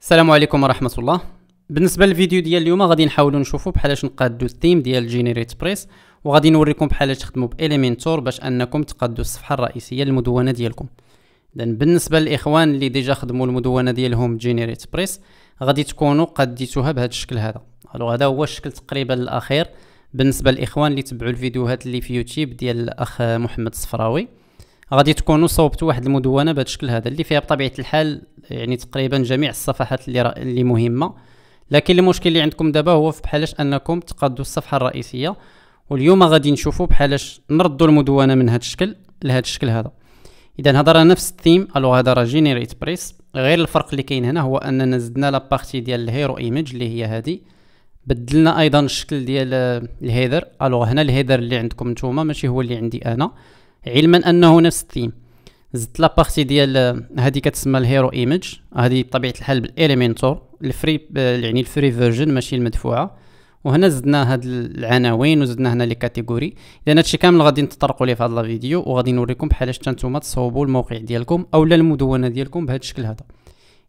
السلام عليكم ورحمه الله بالنسبه للفيديو ديال اليوم غادي نحاولوا نشوفوا بحالاش نقادوا الثيم ديال جينيريت بريس وغادي نوريكم بحالاش تخدموا باليمنتور باش انكم تقادوا الصفحه الرئيسيه للمدونه ديالكم اذا بالنسبه للاخوان اللي ديجا خدموا المدونه ديالهم جينيريت بريس غادي تكونوا قديتوها بهذا الشكل هذا الو هذا هو الشكل تقريبا الاخير بالنسبه للاخوان اللي تبعوا الفيديوهات اللي في يوتيوب ديال الاخ محمد الصفراوي غادي تكونوا صوبتوا واحد المدونه بهذا الشكل هذا اللي فيها بطبيعه الحال يعني تقريبا جميع الصفحات اللي اللي مهمه لكن المشكل اللي عندكم دابا هو في بحالاش انكم تقادوا الصفحه الرئيسيه واليوم غادي نشوفوا بحالاش نردوا المدونه من هذا الشكل لهذا الشكل هذا اذا راه نفس الثيم الوغ هذا راه جينيريت بريس غير الفرق اللي كاين هنا هو اننا زدنا لابارتي ديال الهيرو ايمج اللي هي هذه بدلنا ايضا الشكل ديال الهيدر الوغ هنا الهيدر اللي عندكم نتوما ماشي هو اللي عندي انا علما انه نفس الثيم زدت لا بارتي ديال هذه آه، كتسمى الهيرو ايمج هذه بطبيعه الحال بالاليمنتور الفري يعني الفري فيرجن ماشي المدفوعه وهنا زدنا هاد العناوين وزدنا هنا لي كاتيجوري اذا هادشي كامل غادي نتطرقوا ليه في هاد لا فيديو وغادي نوريكم بحالاش حتى نتوما تصاوبوا الموقع ديالكم اولا المدونه ديالكم بهذا الشكل هذا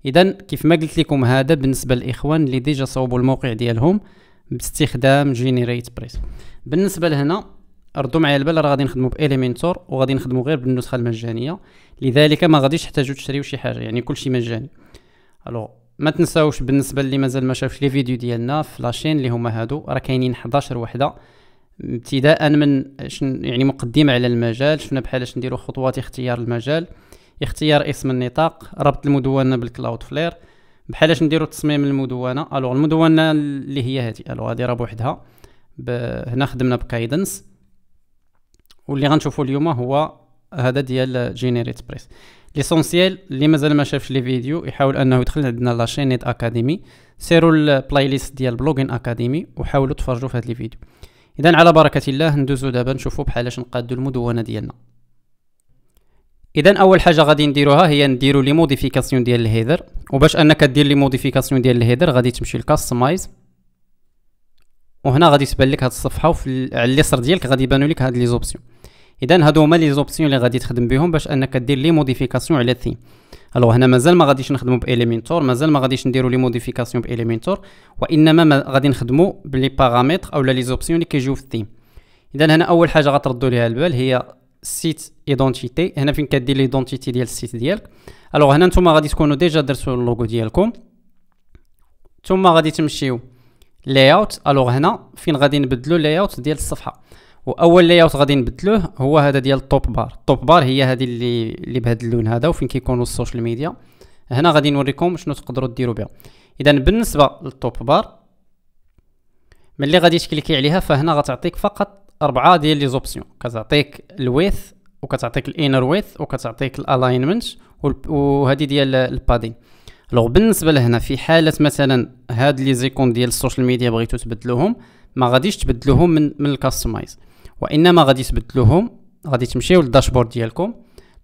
اذا كيف ما قلت لكم هذا بالنسبه للاخوان اللي ديجا صاوبوا الموقع ديالهم باستخدام جينيريت بريس بالنسبه لهنا ردوا معايا البال راه غادي نخدموا باليمنتور وغادي نخدموا غير بالنسخه المجانيه لذلك ما غاديش تحتاجوا تشريو شي حاجه يعني كلشي مجاني الو ما تنساوش بالنسبه اللي مازال ما شافش لي فيديو ديالنا في لاشين اللي هما هادو راه كاينين 11 وحده ابتداء من شن يعني مقدمه على المجال شفنا بحال اش نديرو خطوات اختيار المجال اختيار اسم النطاق ربط المدونه بالكلاود فلير بحال اش نديرو تصميم المدونه الو المدونه اللي هي هذه الو هذه راه بوحدها هنا خدمنا بكايدنس واللي غنشوفو اليوم هو هذا ديال جينيريت بريس ليسونسيال اللي مازال ما شافش لي فيديو يحاول انه يدخل عندنا شينيت اكاديمي سيروا البلاي ليست ديال بلوغين اكاديمي وحاولوا تفرجوا في هذا لي فيديو اذا على بركه الله ندوزو دابا نشوفوا بحالاش نقادو المدونه ديالنا اذا اول حاجه غادي نديروها هي نديرو لي موديفيكاسيون ديال الهيدر وباش انك دير لي موديفيكاسيون ديال الهيدر غادي تمشي لكاستمايز وهنا غادي تبان لك هاد الصفحه وفي على اليسر ديالك غادي يبانوا لك هاد لي زوبسيون اذا هادو هما لي زوبسيون اللي غادي تخدم بهم باش انك دير لي موديفيكاسيون على الثيم الو هنا مازال ما غاديش نخدمو باليمنتور مازال ما غاديش نديرو لي موديفيكاسيون باليمنتور وانما ما غادي نخدمو بلي باغامتر اولا لي زوبسيون اللي كيجيو في الثيم اذا هنا اول حاجه غتردوا ليها البال هي سيت ايدونتيتي هنا فين كدير ليدونتيتي ديال السيت ديالك الو هنا نتوما غادي تكونوا ديجا درتو اللوغو ديالكم ثم غادي تمشيو لاي اوت الوغ هنا فين غادي نبدلو لاي اوت ديال الصفحه واول لاي اوت غادي نبدلوه هو هذا ديال التوب بار التوب بار هي هذه اللي اللي بهذا اللون هذا وفين كيكونوا السوشيال ميديا هنا غادي نوريكم شنو تقدروا ديروا بها اذا بالنسبه للتوب بار ملي غادي تكليكي عليها فهنا غتعطيك فقط اربعه ديال لي زوبسيون كتعطيك الويث وكتعطيك الانر ويث وكتعطيك الالاينمنت وهذه ديال البادين الوغ بالنسبه لهنا في حاله مثلا هاد لي زيكون ديال السوشيال ميديا بغيتو تبدلوهم ما غاديش تبدلوهم من من الكاستمايز وانما غادي تبدلوهم غادي تمشيو للداشبورد ديالكم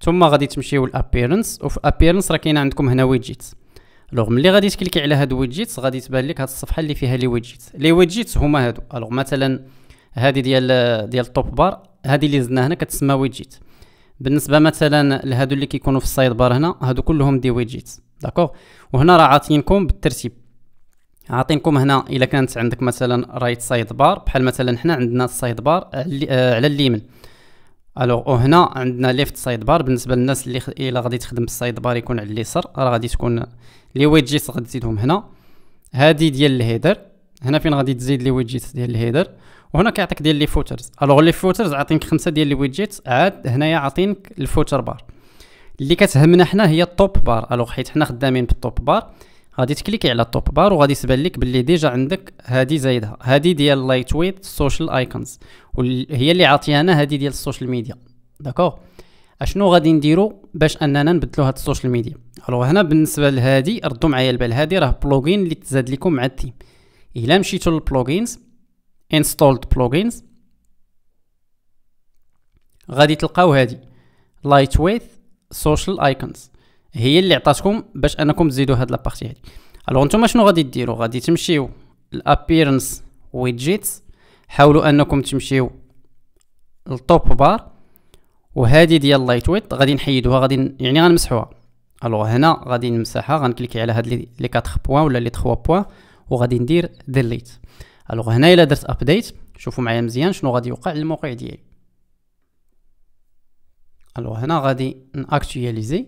ثم غادي تمشيو لابيرنس وفي ابيرنس راه كاين عندكم هنا ويدجيتس الوغ ملي غادي تكليكي على هاد ويدجيت غادي تبان لك هاد الصفحه اللي فيها لي ويدجيتس لي ويدجيتس هما هادو الوغ مثلا هادي ديال ديال التوب بار هادي اللي زدنا هنا كتسمى ويدجيت بالنسبه مثلا لهادو اللي كيكونوا في السايد بار هنا هادو كلهم دي ويدجيتس داكوغ وهنا راه عاطينكم بالترتيب عاطينكم هنا الا كانت عندك مثلا رايت سايد بار بحال مثلا حنا عندنا السايد بار على اليمين الوغ وهنا عندنا ليفت سايد بار بالنسبه للناس اللي خ... الا غادي تخدم بالسايد بار يكون على اليسار راه غادي تكون لي ويدجيتس غادي تزيدهم هنا هادي ديال الهيدر هنا فين غادي تزيد لي ويدجيتس ديال الهيدر وهنا كيعطيك ديال لي فوترز الوغ لي فوترز عاطينك خمسه ديال لي ويدجيتس عاد هنايا عاطينك الفوتر بار اللي كتهمنا حنا هي التوب بار الوغ حيت حنا خدامين بالتوب بار غادي تكليكي على التوب بار وغادي تبان لك باللي ديجا عندك هذه زايدها هذه ديال لايت ويت سوشيال ايكونز هي اللي عاطيانا هذه ديال السوشيال ميديا داكوغ اشنو غادي نديرو باش اننا نبدلو هاد السوشيال ميديا الوغ هنا بالنسبه لهادي ردوا معايا البال هادي راه بلوجين اللي تزاد لكم مع التيم الا مشيتو للبلوجينز انستولد بلوجينز غادي تلقاو هادي لايت ويت سوشيال ايكونز هي اللي عطاتكم باش انكم تزيدوا هاد لابارتي هادي الوغ نتوما شنو غادي ديروا غادي تمشيو الابيرنس ويدجيتس حاولوا انكم تمشيو للتوب بار وهذه ديال لايت ويت غادي نحيدوها غادي يعني غنمسحوها الوغ هنا غادي نمسحها غنكليكي على هاد لي 4 بوين ولا لي 3 بوين وغادي ندير ديليت الوغ هنا الا درت ابديت شوفوا معايا مزيان شنو غادي يوقع للموقع ديالي الو هنا غادي ناكتواليزي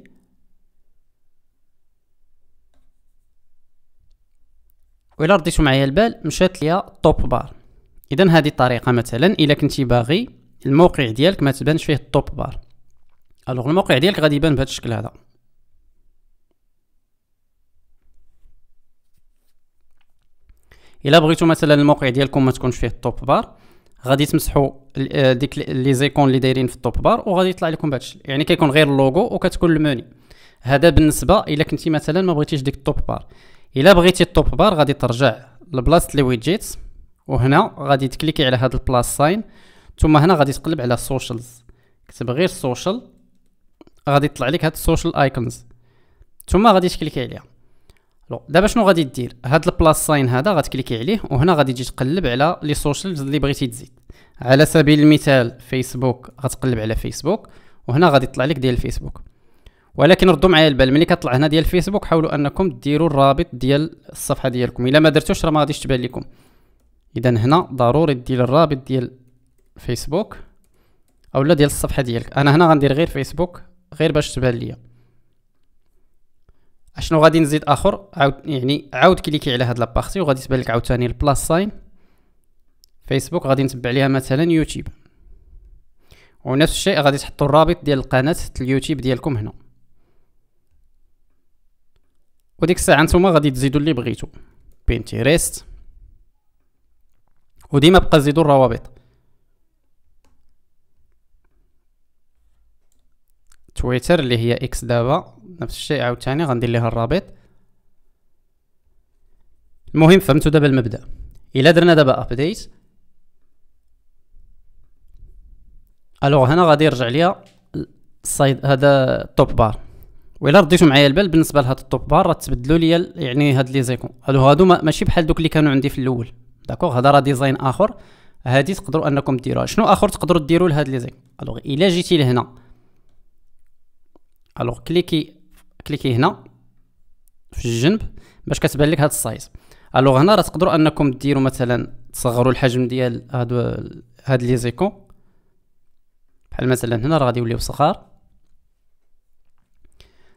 و الى رديتو معايا البال مشات ليا توب بار اذا هذه الطريقه مثلا الا كنتي باغي الموقع ديالك ما تبانش فيه التوب بار الوغ الموقع ديالك غادي يبان بهذا الشكل هذا الا بغيتو مثلا الموقع ديالكم ما تكونش فيه التوب بار غادي تمسحوا آه، ديك لي زيكون اللي دايرين في التوب بار وغادي يطلع لكم الشيء يعني كيكون غير اللوغو وكتكون الموني هذا بالنسبه الا كنتي مثلا ما بغيتيش ديك التوب بار الا بغيتي التوب بار غادي ترجع لبلاصه لي ويدجيت وهنا غادي تكليكي على هاد البلاس ساين ثم هنا غادي تقلب على سوشيالز كتب غير سوشيال غادي يطلع لك هاد السوشيال ايكونز ثم غادي تكليكي عليها لو دابا شنو غادي دير هاد البلاس ساين هذا غتكليكي عليه وهنا غادي تجي تقلب على لي سوشيالز اللي بغيتي تزيد على سبيل المثال فيسبوك غتقلب على فيسبوك وهنا غادي يطلع لك ديال الفيسبوك ولكن ردوا معايا البال ملي كطلع هنا ديال الفيسبوك حاولوا انكم ديروا الرابط ديال الصفحه ديالكم الا ما درتوش راه ما غاديش تبان لكم اذا هنا ضروري دير الرابط ديال فيسبوك اولا ديال الصفحه ديالك انا هنا غندير غير فيسبوك غير باش تبان ليا اشنو غادي نزيد اخر عاود يعني عاود كليكي على هاد لابارتي وغادي تبان لك عاوتاني البلاس ساين فيسبوك غادي نتبع ليها مثلا يوتيوب ونفس الشيء غادي تحطوا الرابط ديال القناه اليوتيوب ديالكم هنا وديك الساعه نتوما غادي تزيدوا اللي بغيتو بينتيريست وديما بقى زيدوا الروابط تويتر اللي هي اكس دابا نفس الشيء عاوتاني غندير ليها الرابط المهم فهمتوا دابا المبدا الا درنا دابا ابديت الوغ هنا غادي يرجع ليا السايد هذا التوب بار وإلا رديتو معايا البال بالنسبه لهاد التوب بار راه تبدلوا ليا يعني هاد لي زيكون هادو هادو ماشي بحال دوك اللي كانوا عندي في الاول داكوغ هذا راه ديزاين اخر هادي تقدروا انكم ديروها شنو اخر تقدروا ديروا لهاد لي زيكون الوغ الا جيتي لهنا الوغ كليكي كليكي هنا في الجنب باش كتبان لك هاد السايز الوغ هنا راه تقدروا انكم ديروا مثلا تصغروا الحجم ديال هاد هاد لي زيكون بحال مثلا هنا راه غادي يوليو صغار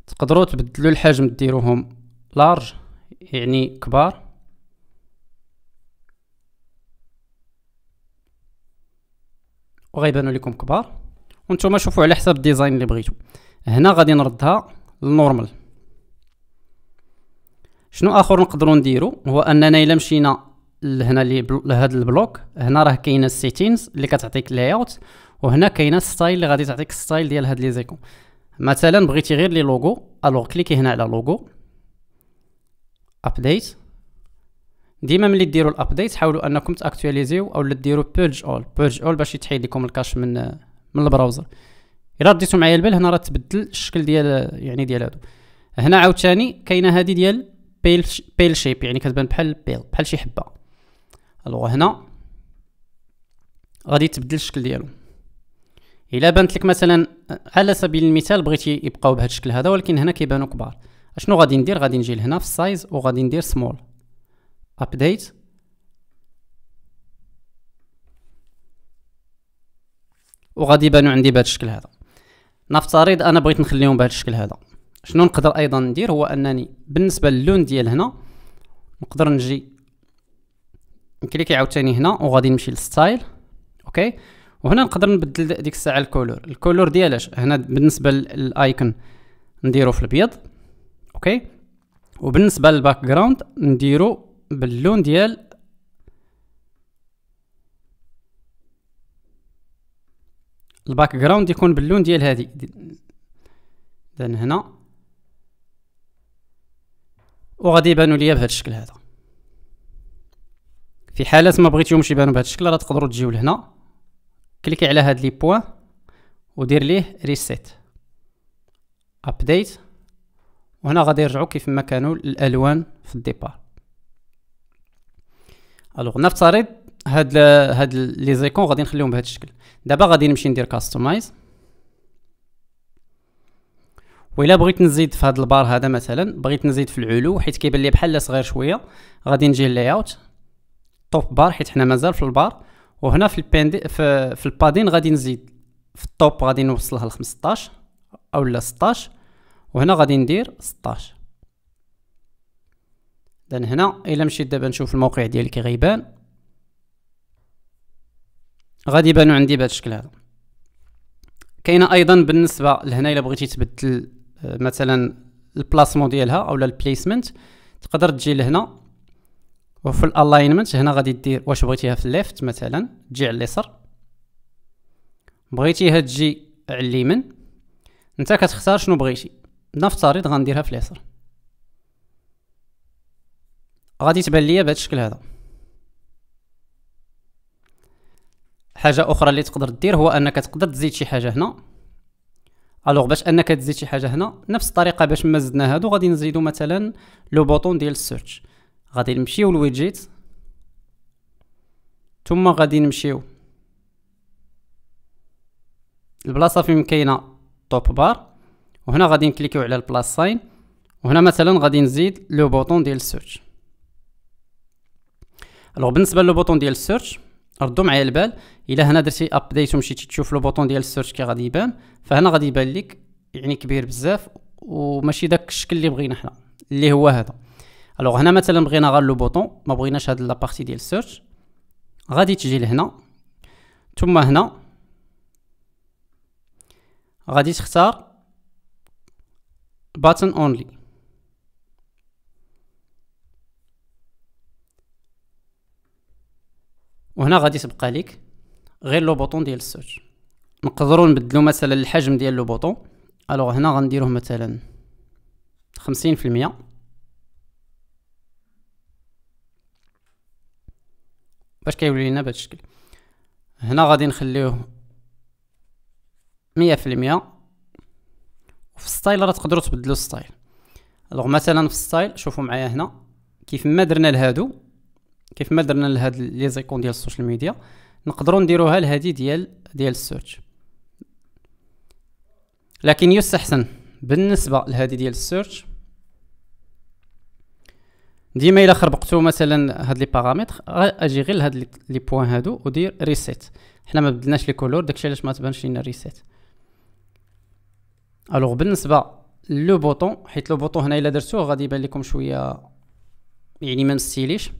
تقدروا تبدلوا الحجم ديروهم لارج يعني كبار وغيبانوا لكم كبار وانتم شوفوا على حسب الديزاين اللي بغيتو هنا غادي نردها للنورمال شنو اخر نقدروا نديرو هو اننا الا مشينا لهنا لهذا البلوك هنا راه كاينه السيتينز اللي كتعطيك لاي اوت وهنا كاينه ستايل اللي غادي تعطيك ستايل ديال هاد لي زيكون مثلا بغيتي غير لي لوغو الوغ كليكي هنا على لوغو ابديت ديما ملي ديروا الابديت حاولوا انكم تاكتواليزيو اولا ديروا بيرج اول بيرج اول باش يتحيد لكم الكاش من من البراوزر الا رديتو معايا البال هنا راه تبدل الشكل ديال يعني ديال هادو هنا عاوتاني كاينه هذه ديال بيل بيل شيب يعني كتبان بحال بيل بحال شي حبه الوغ هنا غادي تبدل الشكل ديالو الا بانت لك مثلا على سبيل المثال بغيتي يبقاو بهذا الشكل هذا ولكن هنا كيبانو كبار اشنو غادي ندير غادي نجي لهنا في السايز وغادي ندير سمول ابديت وغادي يبانو عندي بهذا الشكل هذا نفترض انا بغيت نخليهم بهذا الشكل هذا شنو نقدر ايضا ندير هو انني بالنسبه للون ديال هنا نقدر نجي نكليكي عاوتاني هنا وغادي نمشي للستايل اوكي وهنا نقدر نبدل ديك الساعه الكولور الكولور ديالاش هنا بالنسبه للايكون نديرو في الابيض اوكي وبالنسبه للباك جراوند نديرو باللون ديال الباك جراوند يكون باللون ديال هادي اذا هنا وغادي يبانوا ليا بهذا الشكل هذا في حالات ما بغيتيهمش يبانوا بهذا الشكل راه تقدروا تجيو لهنا كليكي على هاد لي بوين ودير ليه ريسيت ابديت وهنا غادي يرجعوا كيف ما كانوا الالوان في الديبار الوغ نفترض هاد هاد لي زيكون غادي نخليهم بهذا الشكل دابا غادي نمشي ندير كاستمايز وإلا بغيت نزيد في هاد البار هذا مثلا بغيت نزيد في العلو حيت كيبان لي بحال صغير شويه غادي نجي للاي اوت توب بار حيت حنا مازال في البار وهنا في البيندي في, في البادين غادي نزيد في التوب غادي نوصلها ل 15 او لا 16 وهنا غادي ندير 16 دان هنا الا مشيت دابا نشوف الموقع ديالي كي غيبان غادي يبانو عندي بهذا الشكل هذا كاينه ايضا بالنسبه لهنا الا بغيتي تبدل آه، مثلا البلاسمون ديالها اولا البليسمنت تقدر تجي لهنا وفي الالاينمنت هنا غادي دير واش بغيتيها في الليفت مثلا تجي على اليسار بغيتيها تجي على اليمين انت كتختار شنو بغيتي نفترض غنديرها في اليسار غادي تبان ليا بهذا الشكل هذا حاجه اخرى اللي تقدر دير هو انك تقدر تزيد شي حاجه هنا الوغ باش انك تزيد شي حاجه هنا نفس الطريقه باش ما زدنا هادو غادي نزيدو مثلا لو بوطون ديال السيرش غادي نمشيو لويدجيت ثم غادي نمشيو البلاصه فين كاينه توب بار وهنا غادي نكليكيو على البلاس ساين وهنا مثلا غادي نزيد لو بوطون ديال السيرش الوغ بالنسبه لو بوطون ديال السيرش ردوا معايا البال الا هنا درتي ابديت ومشيتي تشوف لو بوطون ديال السيرش كي غادي يبان فهنا غادي يبان لك يعني كبير بزاف وماشي داك الشكل اللي بغينا حنا اللي هو هذا الوغ هنا مثلا بغينا غير لو بوطون ما بغيناش هاد لابارتي ديال السيرش غادي تجي لهنا ثم هنا غادي تختار باتن اونلي وهنا غادي تبقى لك غير لو بوطون ديال السيرش نقدروا نبدلو مثلا الحجم ديال لو بوطون الوغ هنا غنديروه مثلا خمسين باش كيولي لنا بهذا الشكل هنا غادي نخليوه مية وفي الستايل راه تقدروا تبدلوا الستايل الوغ مثلا في الستايل شوفوا معايا هنا كيف ما درنا لهادو كيف ما درنا لهاد لي زيكون ديال السوشيال ميديا نقدروا نديروها لهادي ديال ديال السيرش لكن يستحسن بالنسبه لهادي ديال السيرش ديما الا خربقتو مثلا هاد لي باراميتر اجي غير لهاد لي بوين هادو ودير ريسيت حنا ما بدلناش لي كولور داكشي علاش ما تبانش لينا ريسيت الوغ بالنسبه لو بوطون حيت لو بوطون هنا الا درتوه غادي يبان لكم شويه يعني ما مستيليش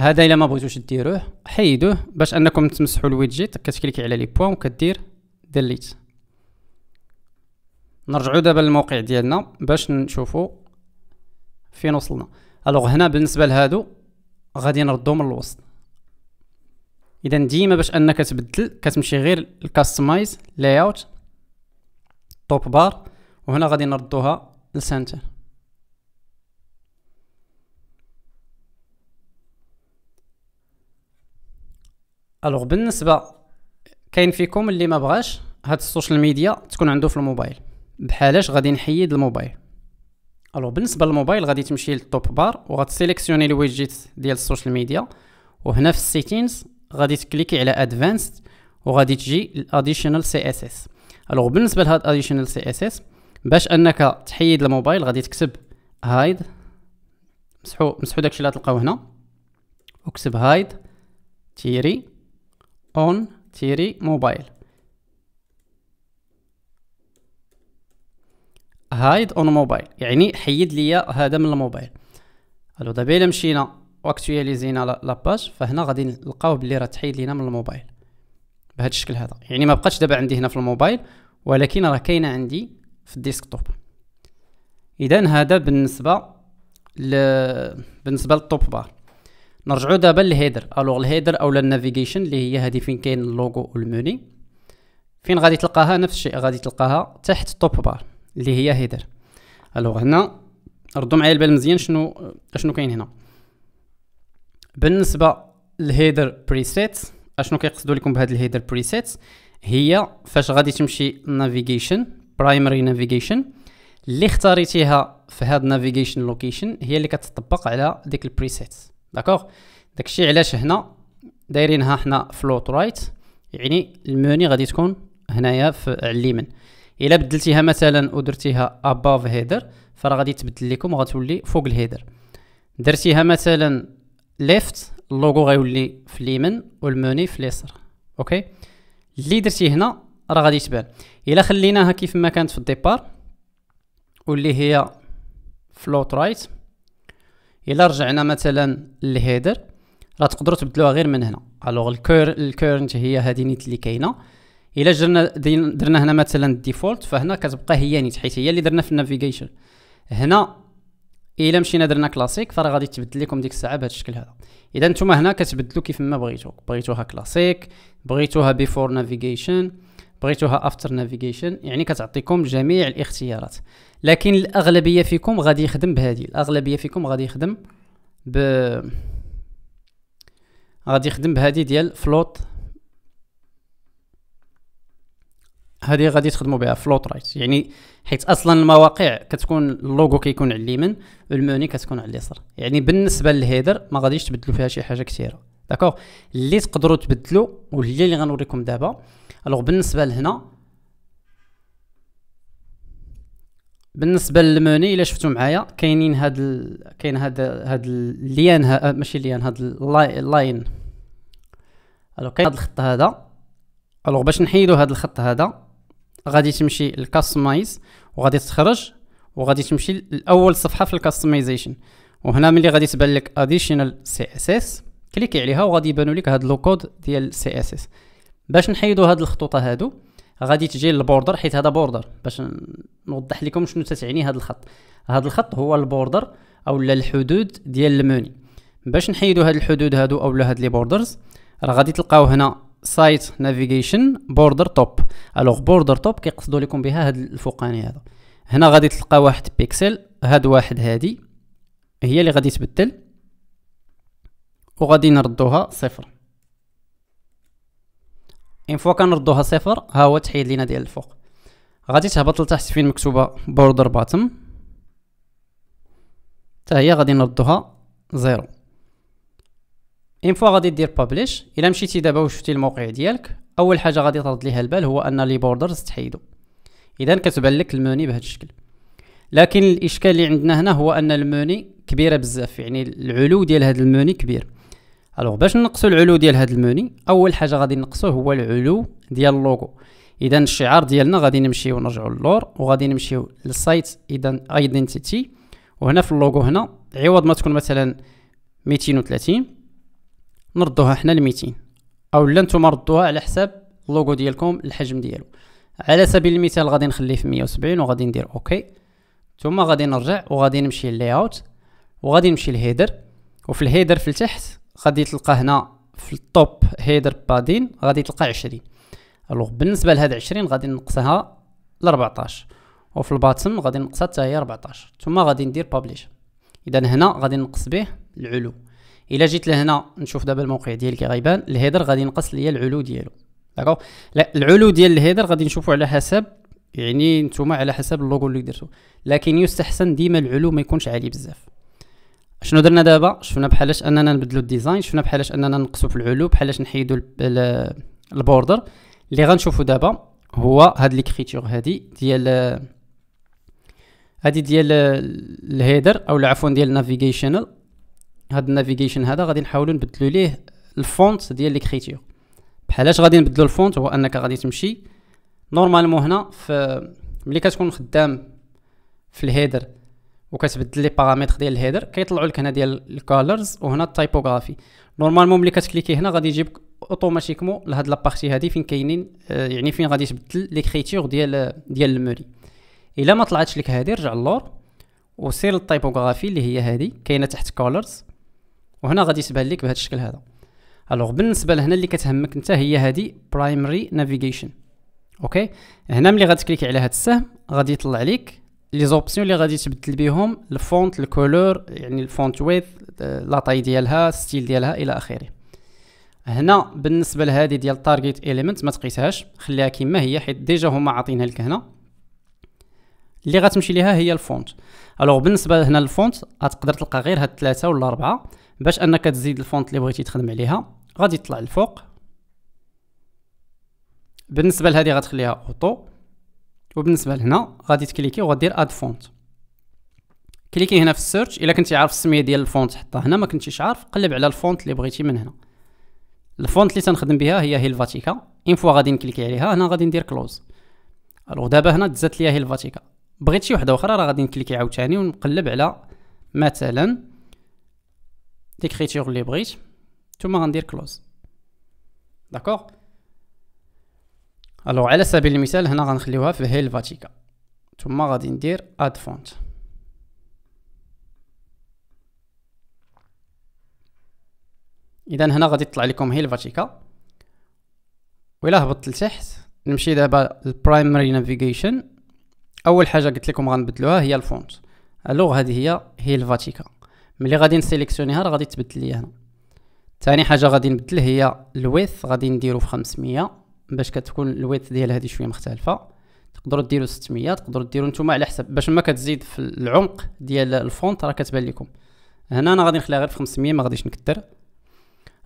هذا الا ما بغيتوش ديروه حيدوه باش انكم تمسحوا الويدجيت كتكليكي على لي بوان وكدير ديليت نرجعوا دابا للموقع ديالنا باش نشوفوا فين وصلنا الوغ هنا بالنسبه لهادو غادي نردو من الوسط اذا ديما باش انك تبدل كتمشي غير الكاستمايز لاي اوت توب بار وهنا غادي نردوها لسنتر الوغ بالنسبه كاين فيكم اللي ما بغاش هاد السوشيال ميديا تكون عنده في الموبايل بحالاش غادي نحيد الموبايل الوغ بالنسبه للموبايل غادي تمشي للتوب بار وغتسيليكسيوني الويجيت ديال السوشيال ميديا وهنا في السيتينز غادي تكليكي على ادفانسد وغادي تجي الاديشنال سي اس اس الوغ بالنسبه لهاد اديشنال سي اس اس باش انك تحيد الموبايل غادي تكتب هايد مسحو مسحو داكشي اللي غتلقاو هنا وكتب هايد تيري on تيري موبايل هايد اون موبايل يعني حيد ليا هذا من الموبايل الو دابا الا مشينا واكتواليزينا لاباج فهنا غادي نلقاو بلي راه تحيد لينا من الموبايل بهذا الشكل هذا يعني ما بقاش دابا عندي هنا في الموبايل ولكن راه كاينه عندي في الديسكتوب اذا هذا بالنسبه ل... بالنسبه للتوب بار نرجعو دابا للهيدر الوغ الهيدر اولا النافيغيشن اللي هي هادي فين كاين اللوغو والموني فين غادي تلقاها نفس الشيء غادي تلقاها تحت التوب بار اللي هي هيدر الوغ هنا ردوا معايا البال مزيان شنو اشنو كاين هنا بالنسبه للهيدر بريسيت اشنو كيقصدوا لكم بهاد الهيدر بريسيت هي فاش غادي تمشي نافيغيشن برايمري نافيغيشن اللي اختاريتيها في هاد نافيغيشن لوكيشن هي اللي كتطبق على ديك البريسيت داكوغ داكشي علاش هنا دايرينها حنا فلوت رايت يعني الموني غادي تكون هنايا في اليمن الا بدلتيها مثلا ودرتيها اباف هيدر فراه غادي تبدل لكم وغتولي فوق الهيدر درتيها مثلا ليفت اللوغو غيولي في اليمن والموني في اليسار اوكي اللي درتي هنا راه غادي تبان الا خليناها كيف ما كانت في الديبار واللي هي فلوت رايت الا رجعنا مثلا للهيدر راه تقدروا تبدلوها غير من هنا الوغ الكور الكورنت هي هذه نيت اللي كاينه الا جرنا درنا هنا مثلا الديفولت فهنا كتبقى هي نيت حيت هي اللي درنا في النافيغيشن هنا الا مشينا درنا كلاسيك فراه غادي تبدل لكم ديك الساعه بهذا الشكل هذا اذا نتوما هنا كتبدلوا كيف ما بغيتو بغيتوها كلاسيك بغيتوها بيفور نافيغيشن بغيتوها افتر نافيغيشن يعني كتعطيكم جميع الاختيارات لكن الاغلبيه فيكم غادي يخدم بهذه الاغلبيه فيكم غادي يخدم ب غادي يخدم بهذه ديال فلوت هذه غادي تخدموا بها فلوت رايت يعني حيت اصلا المواقع كتكون اللوغو كيكون على اليمين والموني كتكون على اليسار يعني بالنسبه للهيدر ما غاديش تبدلوا فيها شي حاجه كثيره داكوغ اللي تقدروا تبدلوا واللي اللي غنوريكم دابا الوغ بالنسبه لهنا بالنسبه للموني الا شفتو معايا كاينين هاد ال... كاين هاد هاد الليان ها... ماشي الليان هاد اللاين الو كاين هاد الخط هذا الوغ باش نحيدو هاد الخط هذا غادي تمشي للكاستمايز وغادي تخرج وغادي تمشي لاول صفحه في الكاستمايزيشن وهنا ملي غادي تبان لك اديشنال سي اس اس كليكي عليها وغادي يبانوا لك هاد لو كود ديال سي اس اس باش نحيدو هاد الخطوطه هادو غادي تجي البوردر حيت هذا بوردر باش نوضح لكم شنو تتعني هاد الخط هاد الخط هو البوردر اولا الحدود ديال الموني باش نحيدو هاد الحدود هادو اولا هاد لي بوردرز راه غادي تلقاو هنا سايت نافيغيشن بوردر توب الوغ بوردر توب كيقصدوا لكم بها هاد الفوقاني هذا هنا غادي تلقى واحد بيكسل هاد واحد هادي هي اللي غادي تبدل وغادي نردوها صفر ان فوا كنردوها صفر ها هو تحيد لينا ديال الفوق غادي تهبط لتحت فين مكتوبه بوردر باتم حتى هي غادي نردوها زيرو ان فوا غادي دير بابليش الا مشيتي دابا وشفتي الموقع ديالك اول حاجه غادي ترد ليها البال هو ان لي بوردرز تحيدوا اذا كتبان لك الموني بهذا الشكل لكن الاشكال اللي عندنا هنا هو ان الموني كبيره بزاف يعني العلو ديال هذا الموني كبير الوغ باش نقصوا العلو ديال هذا الموني اول حاجه غادي نقصوه هو العلو ديال اللوغو اذا الشعار ديالنا غادي نمشيو نرجعوا للور وغادي نمشيو للسايت اذا ايدنتيتي وهنا في اللوغو هنا عوض ما تكون مثلا 230 نردوها حنا ل 200 او لا نتوما ردوها على حساب اللوغو ديالكم الحجم ديالو على سبيل المثال غادي نخليه في 170 وغادي ندير اوكي ثم غادي نرجع وغادي نمشي للي اوت وغادي نمشي للهيدر وفي الهيدر في التحت غادي تلقى هنا في التوب هيدر بادين غادي تلقى عشرين الوغ بالنسبه لهاد عشرين غادي نقصها 14 وفي الباتم غادي نقصها حتى هي 14 ثم غادي ندير بابليش اذا هنا غادي نقص به العلو الا جيت لهنا نشوف دابا الموقع ديالي كي غيبان الهيدر غادي ينقص ليا العلو ديالو داكو العلو ديال الهيدر غادي نشوفو على حسب يعني نتوما على حسب اللوغو اللي درتو لكن يستحسن ديما العلو ما يكونش عالي بزاف شنو درنا دابا شفنا بحالاش اننا نبدلو الديزاين شفنا بحالاش اننا نقصو في العلو بحالاش نحيدو البوردر اللي غنشوفو دابا هو هاد ليكريتور هادي ديال هادي ديال الهيدر او عفوا ديال النافيغيشنال هاد النافيغيشن هذا غادي نحاولو نبدلو ليه الفونت ديال ليكريتور بحالاش غادي نبدلو الفونت هو انك غادي تمشي نورمالمون هنا في ملي كتكون خدام في الهيدر وكتبدل لي بارامتر ديال الهيدر كيطلعوا لك هنا ديال الكولرز وهنا التايبوغرافي نورمالمون ملي كتكليكي هنا غادي يجيب اوتوماتيكمون لهاد لابارتي هادي فين كاينين آه، يعني فين غادي تبدل ليكريتور ديال ديال الموري الا ما طلعتش لك هادي رجع للور وسير للتايبوغرافي اللي هي هادي كاينه تحت كولرز وهنا غادي تبان لك بهذا الشكل هذا الوغ بالنسبه لهنا اللي كتهمك انت هي هادي برايمري نافيغيشن اوكي هنا ملي غتكليكي على هاد السهم غادي يطلع لك لي زوبسيون اللي غادي تبدل بهم الفونت الكولور يعني الفونت ويت لا طاي ديالها ستيل ديالها الى اخره هنا بالنسبه لهذه ديال التارجت اليمنت ما تقيسهاش خليها كما هي حيت ديجا هما عاطينها لك هنا اللي غتمشي ليها هي الفونت الوغ بالنسبه هنا الفونت غتقدر تلقى غير هاد ثلاثه ولا اربعه باش انك تزيد الفونت اللي بغيتي تخدم عليها غادي تطلع الفوق بالنسبه لهذه غتخليها اوتو وبالنسبه لهنا غادي تكليكي وغدير اد فونت كليكي هنا في السيرش الا كنتي عارف السميه ديال الفونت حطها هنا ما كنتيش عارف قلب على الفونت اللي بغيتي من هنا الفونت اللي تنخدم بها هي هيلفاتيكا ان فوا غادي نكليكي عليها هنا غادي ندير كلوز الوغ دابا هنا تزات ليا هيلفاتيكا بغيت شي وحده اخرى راه غادي نكليكي عاوتاني ونقلب على مثلا ديكريتور اللي بغيت ثم غندير كلوز داكوغ الو على سبيل المثال هنا غنخليوها في هيلفاتيكا ثم غادي ندير اد فونت اذا هنا غادي تطلع لكم هيلفاتيكا ولا هبطت لتحت نمشي دابا للبرايمري نافيغيشن اول حاجه قلت لكم غنبدلوها هي الفونت الو هذه هي هيلفاتيكا ملي غادي نسيليكسيونيها راه غادي تبدل لي هنا ثاني حاجه غادي نبدل هي الويث غادي نديرو في 500 باش كتكون الويت ديال هذه شويه مختلفه تقدروا ديروا 600 تقدروا ديروا نتوما على حسب باش ما كتزيد في العمق ديال الفونت راه كتبان لكم هنا انا غادي نخليها غير في 500 ما غاديش نكثر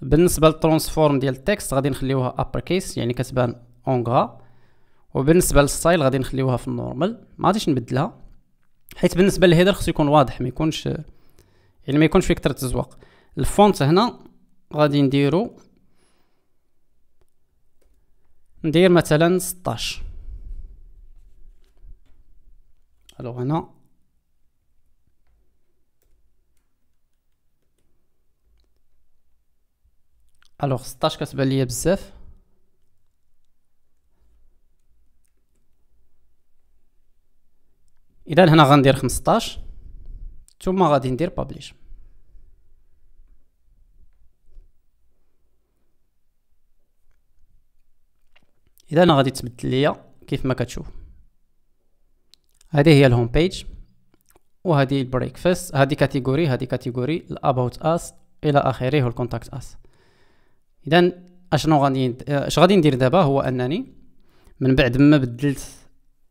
بالنسبه للترانسفورم ديال التكست غادي نخليوها ابر كيس يعني كتبان غرا وبالنسبه للستايل غادي نخليوها في النورمال ما غاديش نبدلها حيت بالنسبه للهيدر خصو يكون واضح ما يكونش يعني ما يكونش فيه كثر التزواق الفونت هنا غادي نديرو ندير مثلا 16 الوغ هنا الوغ 16 كتبان ليا بزاف اذا هنا غندير 15 ثم غادي ندير بابليش اذا انا غادي تبدل ليا كيف ما كتشوف هذه هي الهوم بيج وهذه البريكفاست هذه كاتيجوري هذه كاتيجوري الاباوت اس الى اخره والكونتاكت اس اذا اشنو غادي اش غادي ندير دابا هو انني من بعد ما بدلت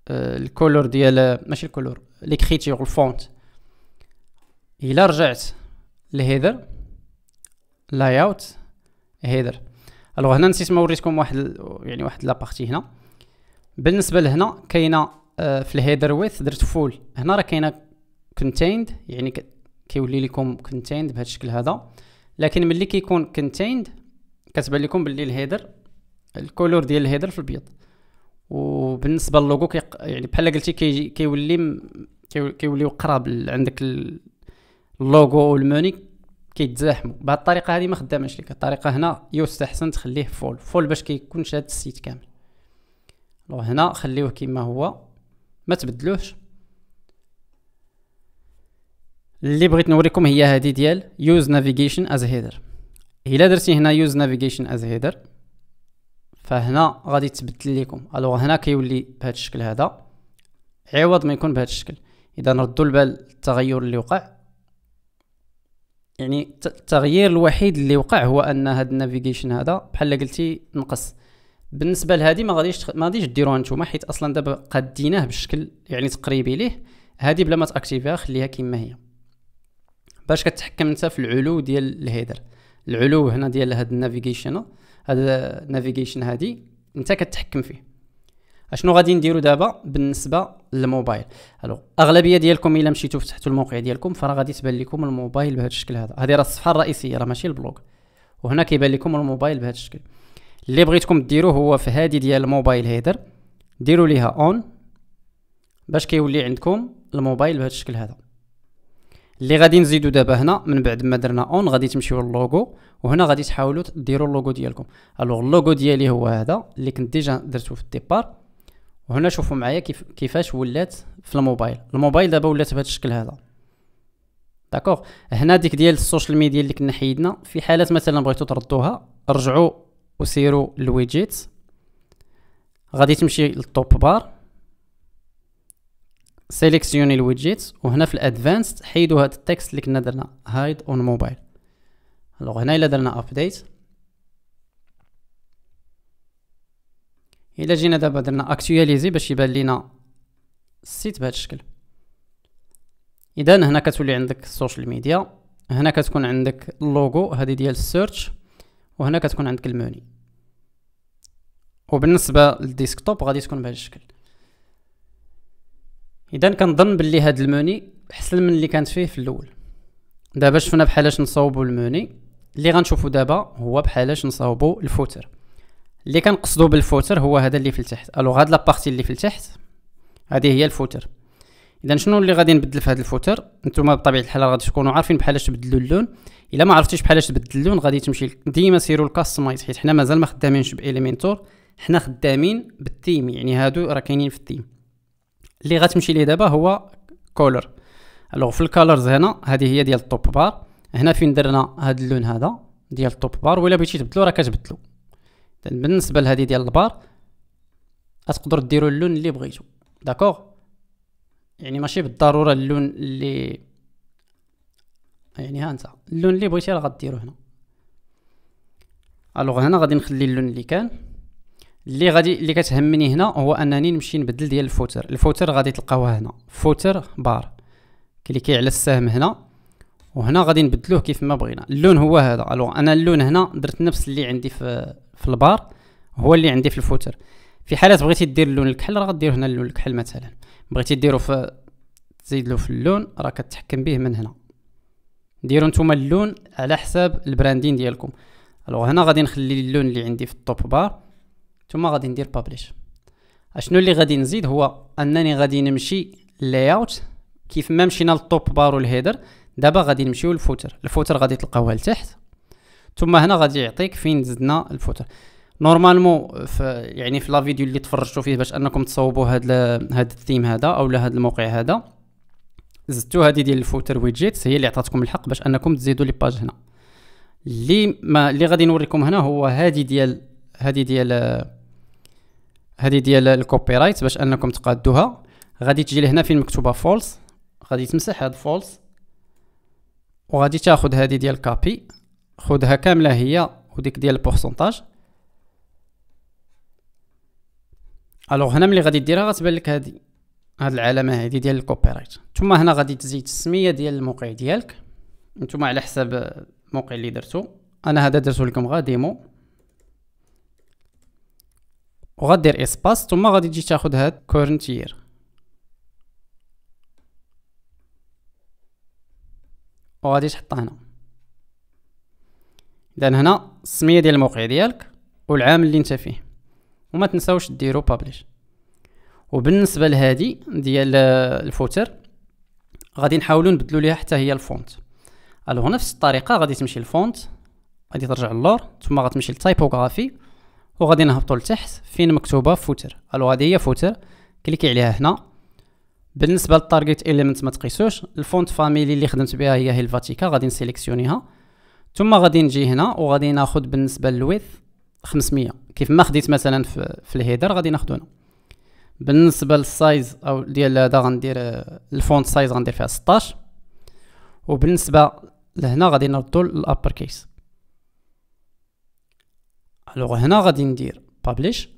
آه، الكولور ديال ماشي الكولور ليكريتور الفونت الى رجعت لهيدر لاي اوت هيدر الوغ هنا نسيت ما وريتكم واحد يعني واحد لابارتي هنا بالنسبه لهنا كاينه آه، في الهيدر ويث درت فول هنا راه كاينه كونتيند يعني كيولي لكم كونتيند بهذا الشكل هذا لكن ملي كيكون كونتيند كتبان لكم باللي الهيدر الكولور ديال الهيدر في البيض وبالنسبه للوغو كي يعني بحال قلتي كيولي كيوليو قراب عندك اللوغو والمونيك كيتزاحموا بهاد الطريقه هذه ما خداماش لك الطريقه هنا يستحسن تخليه فول فول باش كيكون شاد السيت كامل لو هنا خليوه كما هو ما تبدلوش اللي بغيت نوريكم هي هذه ديال يوز نافيغيشن از هيدر الا درتي هنا يوز نافيغيشن از هيدر فهنا غادي تبدل لكم الوغ هنا كيولي بهذا الشكل هذا عوض ما يكون بهذا الشكل اذا نردوا البال التغير اللي وقع يعني التغيير الوحيد اللي وقع هو ان هاد النافيغيشن هذا بحال قلتي نقص بالنسبه لهادي ما غاديش ما غاديش ديروها نتوما حيت اصلا دابا قديناه بالشكل يعني تقريبي ليه هادي بلا ما تاكتيفيها خليها كما هي باش كتحكم انت في العلو ديال الهيدر العلو هنا ديال هاد النافيغيشن هاد النافيغيشن هادي انت كتحكم فيه اشنو غادي نديرو دابا بالنسبه للموبايل الو اغلبيه ديالكم الا مشيتو فتحتوا الموقع ديالكم فراه غادي تبان لكم الموبايل بهذا الشكل هذا هذه راه الصفحه الرئيسيه راه ماشي البلوك وهنا كيبان لكم الموبايل بهذا الشكل اللي بغيتكم ديروه هو في هذه ديال الموبايل هيدر ديروا ليها اون باش كيولي عندكم الموبايل بهذا الشكل هذا اللي غادي نزيدو دابا هنا من بعد ما درنا اون غادي تمشيو للوغو وهنا غادي تحاولوا ديروا اللوغو ديالكم الوغ اللوغو ديالي هو هذا اللي كنت ديجا درتو في الديبار وهنا شوفوا معايا كيف كيفاش ولات في الموبايل الموبايل دابا ولات بهذا الشكل هذا داكوغ هنا ديك ديال السوشيال ميديا اللي كنا حيدنا في حالات مثلا بغيتو تردوها رجعوا وسيروا الويجيت غادي تمشي للتوب بار سيليكسيوني الويدجيت وهنا في الادفانسد حيدوا هذا التكست اللي كنا درنا هايد اون موبايل الوغ هنا الا درنا ابديت الا جينا دابا درنا اكتواليزي باش يبان لينا السيت بهذا الشكل اذا هنا كتولي عندك السوشيال ميديا هنا كتكون عندك اللوغو هذه ديال السيرش وهنا كتكون عندك الموني وبالنسبه للديسكتوب غادي تكون بهذا الشكل اذا كنظن باللي هذا الموني احسن من اللي كانت فيه في الاول دابا شفنا بحالاش نصاوبوا الموني اللي غنشوفو دابا هو بحالاش نصاوبوا الفوتر اللي كنقصدو بالفوتر هو هذا اللي في التحت الوغ هاد لابارتي اللي في التحت هذه هي الفوتر اذا شنو اللي غادي نبدل في هذا الفوتر نتوما بطبيعه الحال غادي تكونوا عارفين بحالاش تبدلوا اللون الا ما عرفتيش بحالاش تبدل اللون غادي تمشي ديما سيروا الكاستمايز حيت حنا مازال ما خدامينش باليمنتور حنا خدامين بالثيم يعني هادو راه كاينين في الثيم اللي غتمشي ليه دابا هو كولر الوغ في الكالرز هنا هذه هي ديال التوب بار هنا فين درنا هاد اللون هذا ديال التوب بار ولا بغيتي تبدلو راه كتبدلو بالنسبه لهذه ديال البار تقدر ديروا اللون اللي بغيتو داكوغ يعني ماشي بالضروره اللون اللي يعني ها انت اللون اللي بغيتي راه غديرو هنا الوغ هنا غادي نخلي اللون اللي كان اللي غادي اللي كتهمني هنا هو انني نمشي نبدل ديال الفوتر الفوتر غادي تلقاوها هنا فوتر بار كليكي على السهم هنا وهنا غادي نبدلوه كيف ما بغينا اللون هو هذا الوغ انا اللون هنا درت نفس اللي عندي في في البار هو اللي عندي في الفوتر في حالة بغيتي دير اللون الكحل راه غدير هنا اللون الكحل مثلا بغيتي ديرو في تزيد له في اللون راه كتحكم به من هنا ديروا نتوما اللون على حساب البراندين ديالكم الوغ هنا غادي نخلي اللون اللي عندي في التوب بار ثم غادي ندير بابليش اشنو اللي غادي نزيد هو انني غادي نمشي لاي اوت كيف ما مشينا للتوب بار والهيدر دابا غادي نمشيو للفوتر الفوتر غادي تلقاوها لتحت ثم هنا غادي يعطيك فين زدنا الفوتر نورمالمون في يعني في لا فيديو اللي تفرجتوا فيه باش انكم تصاوبوا هاد هاد الثيم هذا او هاد الموقع هذا زدتوا هادي ديال الفوتر ويدجيتس هي اللي عطاتكم الحق باش انكم تزيدوا لي باج هنا اللي ما اللي غادي نوريكم هنا هو هادي ديال هادي ديال هادي ديال الكوبي رايت باش انكم تقادوها غادي تجي لهنا فين مكتوبه فولس غادي تمسح هاد فولس وغادي تاخد هادي ديال كابي خدها كامله هي وديك ديال البورسنتاج الوغ هنا ملي غادي ديرها غتبان لك هادي هاد العلامه هادي ديال الكوبيرايت ثم هنا غادي تزيد السميه ديال الموقع ديالك نتوما على حساب الموقع اللي درتو انا هذا درتو لكم غا ديمو وغادير اسباس ثم غادي تجي تاخد هاد كورنت يير وغادي تحطها هنا اذا هنا السميه ديال الموقع ديالك والعام اللي انت فيه وما تنساوش ديرو بابليش وبالنسبه لهادي ديال آه، الفوتر غادي نحاولوا نبدلوا ليها حتى هي الفونت الو نفس الطريقه غادي تمشي الفونت غادي ترجع للور ثم غتمشي للتايبوغرافي وغادي نهبطوا لتحت فين مكتوبه فوتر الو هذه هي فوتر كليكي عليها هنا بالنسبه للتارجت اليمنت ما تقيسوش الفونت فاميلي اللي خدمت بها هي الفاتيكا غادي نسيليكسيونيها ثم غادي نجي هنا وغادي ناخذ بالنسبه للويث 500 كيف ما خديت مثلا في, في الهيدر غادي ناخذ هنا بالنسبه للسايز او ديال هذا غندير الفونت سايز غندير فيها 16 وبالنسبه لهنا غادي نردو للابر كيس الوغ هنا غادي ندير بابليش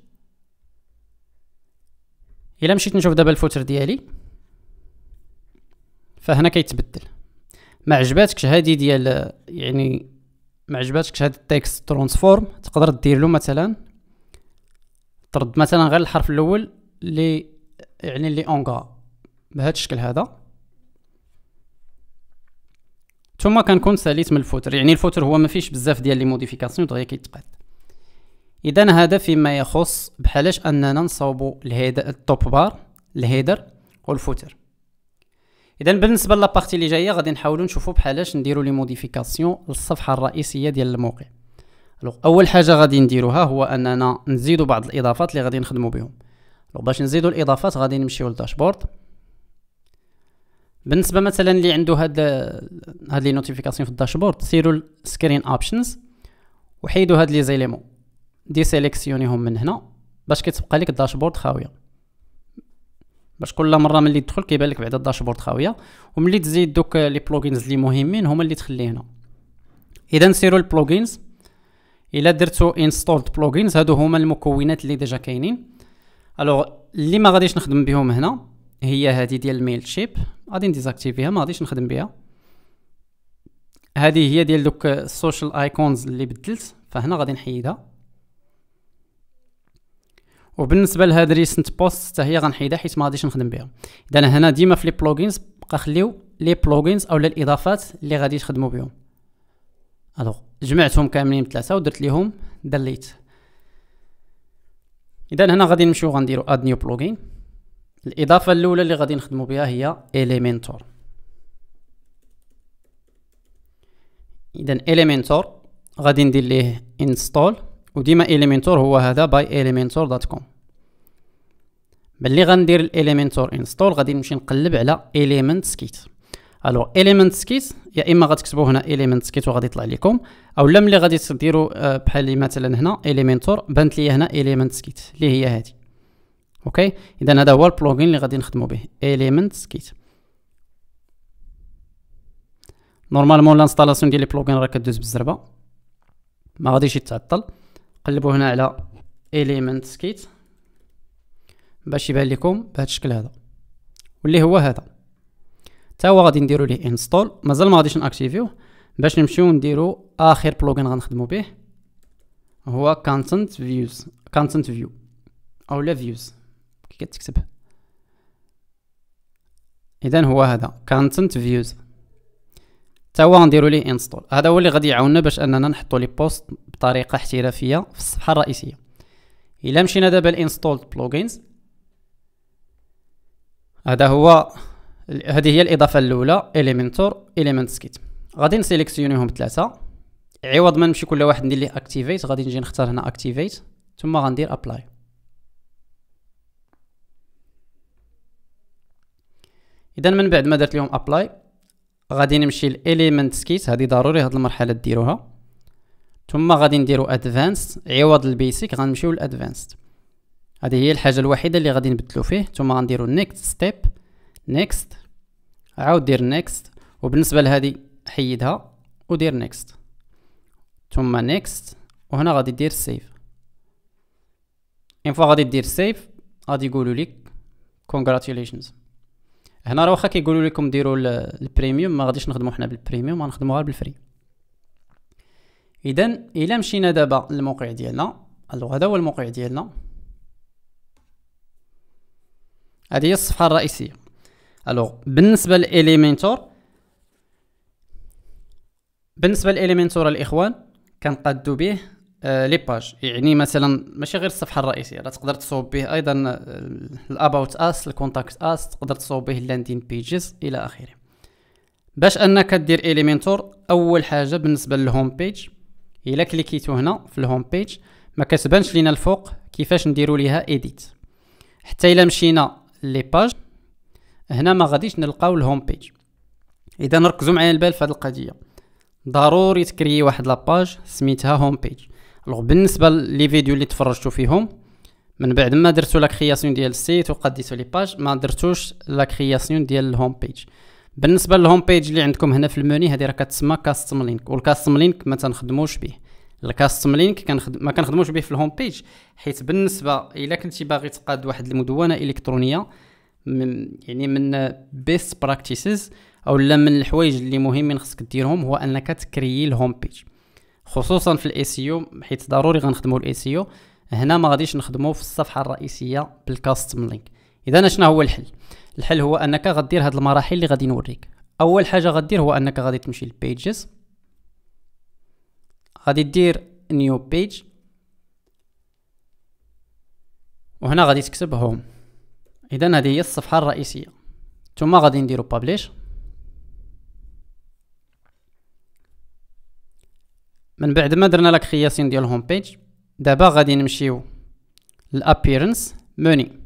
الا مشيت نشوف دابا الفوتر ديالي فهنا كيتبدل ما عجباتكش هادي ديال يعني ما عجباتكش هاد التكست ترانسفورم تقدر دير له مثلا ترد مثلا غير الحرف الاول لي يعني لي اونغا بهذا الشكل هذا ثم كنكون ساليت من الفوتر يعني الفوتر هو ما فيش بزاف ديال لي موديفيكاسيون دغيا كيتقاد اذا هذا فيما يخص بحالاش اننا نصاوبوا الهيد التوب بار الهيدر والفوتر اذا بالنسبه لابارتي اللي جايه غادي نحاولوا نشوفوا بحالاش نديروا لي موديفيكاسيون للصفحه الرئيسيه ديال الموقع اول حاجه غادي نديروها هو اننا نزيدوا بعض الاضافات اللي غادي نخدموا بهم باش نزيدوا الاضافات غادي نمشيو للداشبورد بالنسبه مثلا اللي عنده هاد هاد لي نوتيفيكاسيون في الداشبورد سيروا السكرين اوبشنز وحيدوا هاد لي زيليمون دي سيليكسيونيهم من هنا باش كتبقى لك الداشبورد خاويه باش كل مره ملي تدخل كيبان لك بعدا الداشبورد خاويه وملي تزيد دوك لي بلوجينز اللي مهمين هما اللي تخليه هنا اذا سيروا البلوجينز الا درتو انستولد بلوجينز هادو هما المكونات اللي ديجا كاينين الوغ اللي ما غاديش نخدم بهم هنا هي هذه ديال الميل شيب غادي نديزاكتيفيها ما غاديش نخدم بها هذه هي ديال دوك السوشيال ايكونز اللي بدلت فهنا غادي نحيدها وبالنسبه لهاد ريسنت بوست حتى هي غنحيدها حيت ما غاديش نخدم بها اذا هنا ديما في لي بلوجينز بقى خليو لي بلوجينز اولا الاضافات اللي غادي تخدموا بهم الوغ جمعتهم كاملين بثلاثه ودرت ليهم دليت اذا هنا غادي نمشيو غنديرو اد نيو بلوجين الاضافه الاولى اللي غادي نخدموا بها هي اليمنتور اذا اليمنتور غادي ندير ليه انستول وديما إليمنتور هو هذا باي دوت كوم ملي غندير إليمنتور انستول غادي نمشي نقلب على إليمنت سكيت الو إليمنت سكيت يا اما غتكتبو هنا إليمنت سكيت وغادي يطلع ليكم اولا ملي غادي تديرو آه، بحال مثلا هنا إليمنتور بانت ليا هنا إليمنت سكيت اللي هي هادي اوكي اذا هذا هو البلوغين اللي غادي نخدمو به Elements سكيت نورمالمون لانستالاسيون ديال البلوغين راه كدوز بالزربه ما غاديش يتعطل قلبوا هنا على element skit باش يبان لكم بهذا الشكل هذا واللي هو هذا تا هو غادي نديرو ليه انستول مازال ما غاديش ناكتيفيوه باش نمشيو نديرو اخر بلوجين غنخدمو به هو content views content view او لا views كي كتكتب اذا هو هذا content views تا هو غنديرو ليه انستول هذا هو اللي غادي يعاوننا باش اننا نحطو لي بوست بطريقه احترافيه في الصفحه الرئيسيه الا مشينا دابا لإنستولد بلوجينز هذا هو هذه هي الاضافه الاولى اليمنتور اليمنت سكيت غادي نسيليكسيونيهم ثلاثه عوض ما نمشي كل واحد ندير ليه اكتيفيت غادي نجي نختار هنا اكتيفيت ثم غندير ابلاي اذا من بعد ما درت لهم ابلاي غادي نمشي لاليمنت سكيت هذه ضروري هاد المرحله ديروها ثم غادي نديرو ادفانسد عوض البيسيك غنمشيو لادفانسد هذه هي الحاجه الوحيده اللي غادي نبدلو فيه ثم غنديرو نيكست ستيب نيكست عاود دير نيكست وبالنسبه لهذه حيدها ودير نيكست ثم نيكست وهنا غادي دير سيف ان فوا غادي دير سيف غادي يقولوا لك كونغراتوليشنز هنا راه واخا كيقولوا لكم ديروا البريميوم ما غاديش نخدموا حنا بالبريميوم غنخدموا غير بالفري اذا الا مشينا دابا للموقع ديالنا الو هذا هو الموقع ديالنا هذه هي الصفحه الرئيسيه الو بالنسبه لاليمنتور بالنسبه لاليمنتور الاخوان كنقادو به آه، لي باج يعني مثلا ماشي غير الصفحه الرئيسيه راه تقدر تصوب به ايضا الاباوت اس الكونتاكت اس تقدر تصوب به اللاندين بيجز الى اخره باش انك دير اليمنتور اول حاجه بالنسبه للهوم بيج الا كليكيتو هنا في الهوم بيج ما كتبانش لينا الفوق كيفاش نديرو ليها ايديت حتى الا مشينا لي باج هنا ما غاديش نلقاو الهوم بيج اذا ركزوا معايا البال في هذه القضيه ضروري تكريي واحد لاباج سميتها هوم بيج لو بالنسبه لي فيديو اللي تفرجتوا فيهم من بعد ما درتو لا كرياسيون ديال السيت وقديتو لي باج ما درتوش لا كرياسيون ديال الهوم بيج بالنسبه للهوم بيج اللي عندكم هنا في الموني هذه راه كتسمى كاستم لينك والكاستم لينك ما تنخدموش به الكاستم لينك كنخدم ما كنخدموش به في الهوم بيج حيت بالنسبه الا كنتي باغي تقاد واحد المدونه الكترونيه من يعني من بيست براكتيسز او لا من الحوايج اللي مهمين خصك ديرهم هو انك تكريي الهوم بيج خصوصا في الاي سي حيت ضروري غنخدمو الاي سي هنا ما غاديش نخدمو في الصفحه الرئيسيه بالكاستم لينك اذا شنو هو الحل الحل هو انك غدير هاد المراحل اللي غادي نوريك اول حاجه غدير هو انك غادي تمشي للبيجز غادي دير نيو بيج وهنا غادي تكتب هوم اذا هذه هي الصفحه الرئيسيه ثم غادي نديرو بابليش من بعد ما درنا لك خياسين ديال الهوم بيج دابا غادي نمشيو للابيرنس موني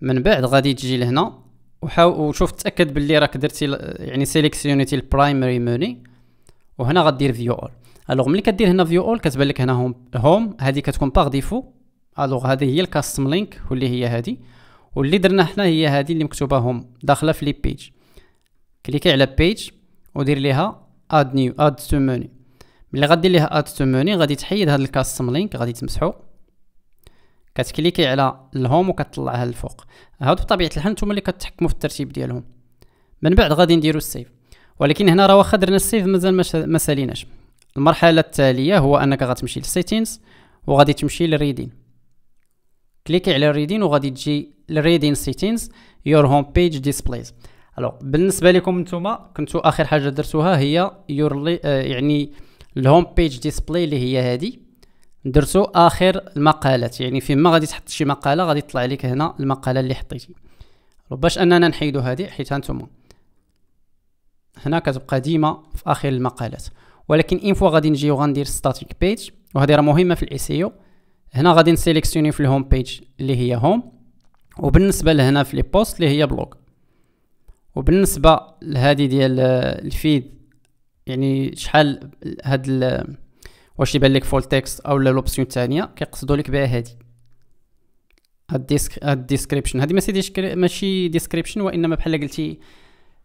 من بعد غادي تجي لهنا وحاول وشوف تاكد باللي راك درتي يعني سيليكسيونيتي البرايمري موني وهنا غدير فيو اول الوغ ملي كدير هنا فيو اول كتبان لك هنا هوم هوم هذه كتكون باغ ديفو الوغ هذه هي الكاستم لينك واللي هي هذه واللي درنا حنا هي هذه اللي مكتوبه هوم داخله في لي بيج كليكي على بيج ودير ليها اد نيو اد تو موني ملي غدير ليها اد تو موني غادي تحيد هذا الكاستم لينك غادي تمسحو كتكليكي على الهوم وكتطلعها للفوق هادو بطبيعه الحال نتوما اللي كتحكموا في الترتيب ديالهم من بعد غادي نديروا السيف ولكن هنا راه واخا درنا السيف مازال ما ساليناش المرحله التاليه هو انك غتمشي للسيتينز وغادي تمشي للريدين كليكي على الريدين وغادي تجي للريدين سيتينز يور هوم بيج ديسبلايز الو بالنسبه لكم نتوما كنتو اخر حاجه درتوها هي يور آه، يعني الهوم بيج ديسبلاي اللي هي هذه درتو اخر المقالات يعني فيما غادي تحط شي مقاله غادي يطلع لك هنا المقاله اللي حطيتي باش اننا نحيدو هذه حيت هانتوما هنا كتبقى ديما في اخر المقالات ولكن ان فوا غادي نجي وغندير ستاتيك بيج وهذه راه مهمه في الاي هنا غادي نسيليكسيوني في الهوم بيج اللي هي هوم وبالنسبه لهنا في لي بوست اللي هي بلوك وبالنسبه لهذه ديال الفيد يعني شحال هاد واش يبان لك فول تكست او لا لوبسيون الثانيه كيقصدوا لك بها هذه هاد ديسكريبشن هادي ماشي ماشي ديسكريبشن وانما بحال قلتي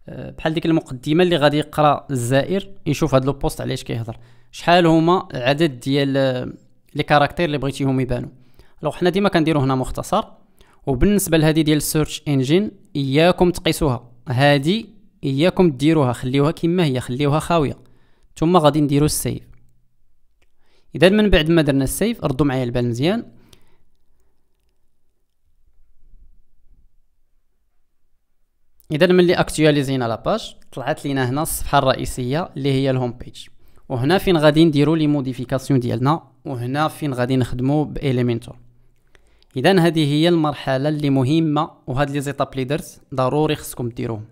آه، بحال ديك المقدمه اللي غادي يقرا الزائر يشوف هاد لو بوست علاش كيهضر شحال هما العدد ديال آه، لي كاركتير اللي بغيتيهم يبانو لو حنا ديما كنديرو هنا مختصر وبالنسبه لهادي ديال السيرش انجين اياكم تقيسوها هادي اياكم ديروها خليوها كما هي خليوها خاويه ثم غادي نديرو السيف اذا من بعد ما درنا السيف ردوا معايا البال مزيان اذا ملي اكتواليزينا لاباج طلعت لينا هنا الصفحه الرئيسيه اللي هي الهوم بيج وهنا فين غادي نديرو لي موديفيكاسيون ديالنا وهنا فين غادي نخدمو بإليمنتور اذا هذه هي المرحله اللي مهمه وهاد لي زيتاب ليدرز ضروري خصكم ديروهم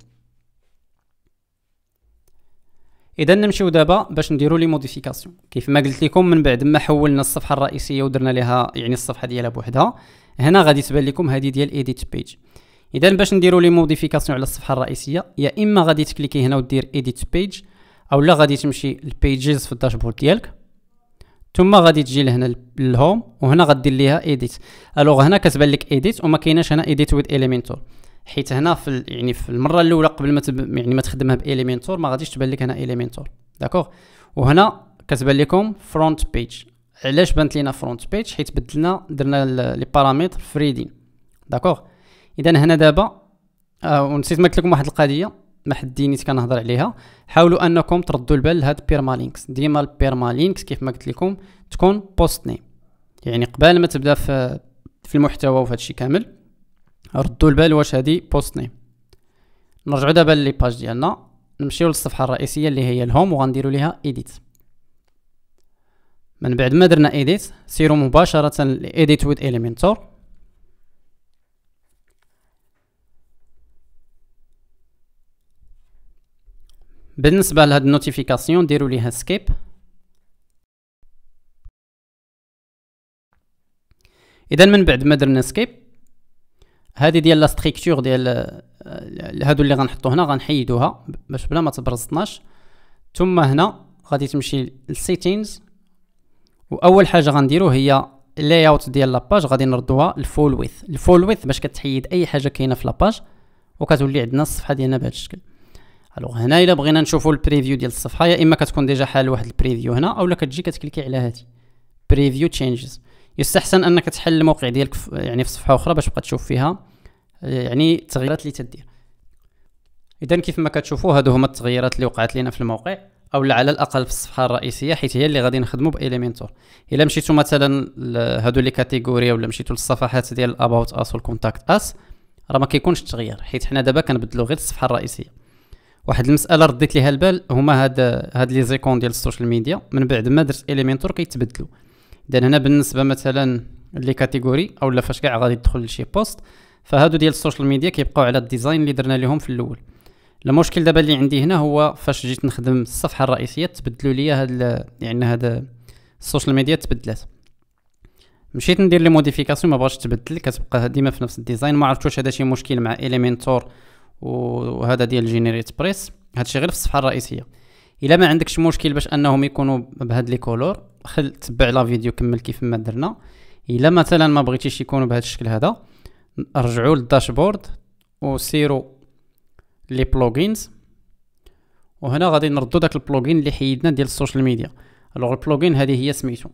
اذا نمشيو دابا باش نديرو لي موديفيكاسيون كيف ما قلت لكم من بعد ما حولنا الصفحه الرئيسيه ودرنا لها يعني الصفحه ديالها بوحدها هنا غادي تبان لكم هذه ديال ايديت بيج اذا باش نديرو لي موديفيكاسيون على الصفحه الرئيسيه يا اما غادي تكليكي هنا ودير ايديت بيج اولا غادي تمشي للبيجز في الداشبورد ديالك ثم غادي تجي لهنا للهوم وهنا غدير ليها ايديت الوغ هنا كتبان لك ايديت وما كايناش هنا ايديت ويد اليمنتور حيت هنا في ال... يعني في المره الاولى قبل ما تب... يعني ما تخدمها باليمنتور ما غاديش تبان لك هنا اليمنتور داكوغ وهنا كتبان لكم فرونت بيج علاش بانت لينا فرونت بيج حيت بدلنا درنا لي بارامتر فريدين داكوغ اذا هنا دابا آه ونسيت ما قلت لكم واحد القضيه ما حد دينيت كنهضر عليها حاولوا انكم تردوا البال لهاد بيرما لينكس ديما البيرما لينكس كيف ما قلت لكم تكون بوست نيم يعني قبل ما تبدا في في المحتوى وفي هادشي كامل ردوا البال واش هادي بوست نيم نرجعو دابا لي باج ديالنا نمشيو للصفحه الرئيسيه اللي هي الهوم وغنديروا ليها ايديت من بعد ما درنا ايديت سيرو مباشره لايديت ويد اليمنتور بالنسبه لهاد النوتيفيكاسيون ديروا ليها سكيب اذا من بعد ما درنا سكيب هذه ديال لا ستريكتور ديال آه، هادو اللي غنحطو هنا غنحيدوها باش بلا ما تبرزطناش ثم هنا غادي تمشي للسيتينز واول حاجه غنديرو هي اللاي اوت ديال لاباج غادي نردوها الفول ويث الفول ويث باش كتحيد اي حاجه كاينه في لاباج وكتولي عندنا الصفحه ديالنا بهذا الشكل الوغ هنا الا بغينا نشوفوا البريفيو ديال الصفحه يا اما كتكون ديجا حال واحد البريفيو هنا اولا كتجي كتكليكي على هادي بريفيو تشينجز يستحسن انك تحل الموقع ديالك يعني في صفحه اخرى باش تبقى تشوف فيها يعني التغييرات اللي تدير اذا كيف ما كتشوفوا هادو هما التغييرات اللي وقعت لنا في الموقع او على الاقل في الصفحه الرئيسيه حيت هي اللي غادي نخدموا باليمنتور الا مشيتوا مثلا لهادو لي كاتيجوري ولا مشيتوا للصفحات ديال الاباوت اس والكونتاكت اس راه ما كيكونش تغيير حيت حنا دابا كنبدلوا غير الصفحه الرئيسيه واحد المساله رديت ليها البال هما هاد هاد لي زيكون ديال السوشيال ميديا من بعد ما درت اليمنتور كيتبدلوا كي اذا هنا بالنسبه مثلا لي لكاتيجوري اولا فاش كاع غادي تدخل لشي بوست فهادو ديال السوشيال ميديا كيبقاو على الديزاين اللي درنا ليهم في الاول المشكل دابا اللي عندي هنا هو فاش جيت نخدم الصفحه الرئيسيه تبدلوا لي هاد يعني هاد السوشيال ميديا تبدلات مشيت ندير لي موديفيكاسيون ما بغاش تبدل كتبقى ديما في نفس الديزاين ما عرفتش واش هذا شي مشكل مع اليمنتور وهذا ديال جينيريت بريس هادشي غير في الصفحه الرئيسيه الا ما عندكش مشكل باش انهم يكونوا بهاد لي كولور خل تبع لا فيديو كمل كيف ما درنا الا مثلا ما بغيتيش يكونوا بهذا الشكل هذا رجعوا للداشبورد وسيروا لي بلوجينز وهنا غادي نردو داك البلوجين اللي حيدنا ديال السوشيال ميديا الوغ البلوجين هذه هي سميتو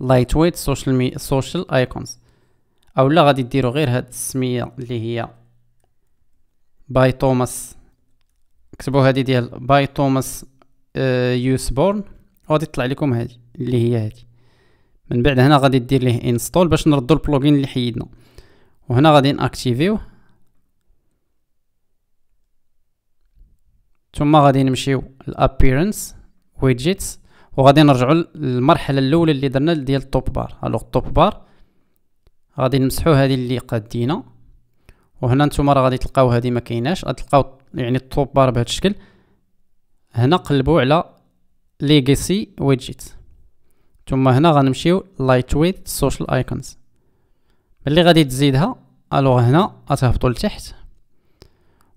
لايت ويت سوشيال مي سوشيال ايكونز اولا غادي ديروا غير هاد السميه اللي هي باي توماس كتبوا هذه ديال باي توماس آه، يوسبورن غادي تطلع لكم هذه اللي هي هذه من بعد هنا غادي دير ليه انستول باش نردو البلوجين اللي حيدنا وهنا غادي ناكتيفيوه ثم غادي نمشيو لابيرنس ويدجيتس وغادي نرجعوا للمرحله الاولى اللي درنا ديال التوب بار الوغ التوب بار غادي نمسحوا هذه اللي قدينا وهنا نتوما راه غادي تلقاو هذه ما كايناش غتلقاو يعني التوب بار بهذا الشكل هنا قلبوا على ليغاسي ويدجيت ثم هنا غنمشيو لايت ويت سوشيال ايكونز ملي غادي تزيدها الوغ هنا غتهبطوا لتحت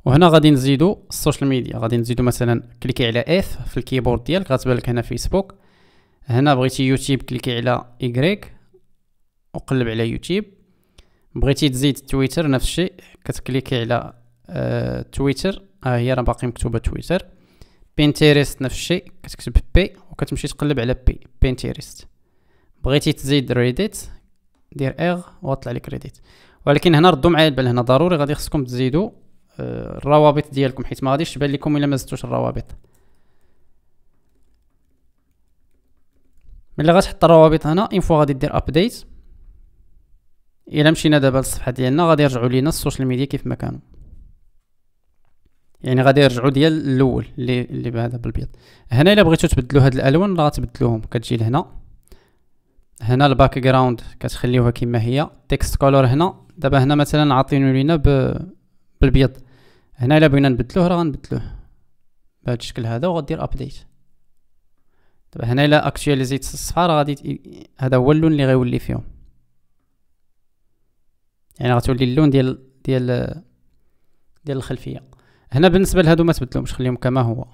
وهنا غادي نزيدو السوشيال ميديا غادي نزيدو مثلا كليكي على اف في الكيبورد ديالك غتبان لك هنا فيسبوك هنا بغيتي يوتيوب كليكي على ايغريك وقلب على يوتيوب بغيتي تزيد تويتر نفس الشيء كتكليكي على آه تويتر ها آه هي راه باقي مكتوبه تويتر بينتيريست نفس الشيء كتكتب بي وكتمشي تقلب على بي بينتيريست بغيتي تزيد ريديت دير اغ وطلع لك ريديت ولكن هنا ردوا معايا البال هنا ضروري غادي خصكم تزيدوا آه الروابط ديالكم حيت ما غاديش تبان لكم الا ما زدتوش الروابط ملي غتحط الروابط هنا انفو فوا غادي دير ابديت الا مشينا دابا للصفحه ديالنا غادي يرجعوا لينا السوشيال ميديا كيف ما كانوا يعني غادي يرجعوا ديال الاول اللي اللي بهذا بالبيض هنا الا بغيتو تبدلوا هاد الالوان راه تبدلوهم كتجي لهنا هنا الباك جراوند كتخليوها كما هي تكست كولور هنا دابا هنا مثلا عاطينو لينا بالبيض هنا الا بغينا نبدلوه راه غنبدلوه بهذا الشكل هذا وغدير ابديت دابا هنا الا اكتواليزيت الصفحه راه غادي هذا هو اللون اللي غيولي فيهم يعني غتولي اللون ديال ديال ديال الخلفيه هنا بالنسبه لهادو ما تبدلهمش خليهم كما هو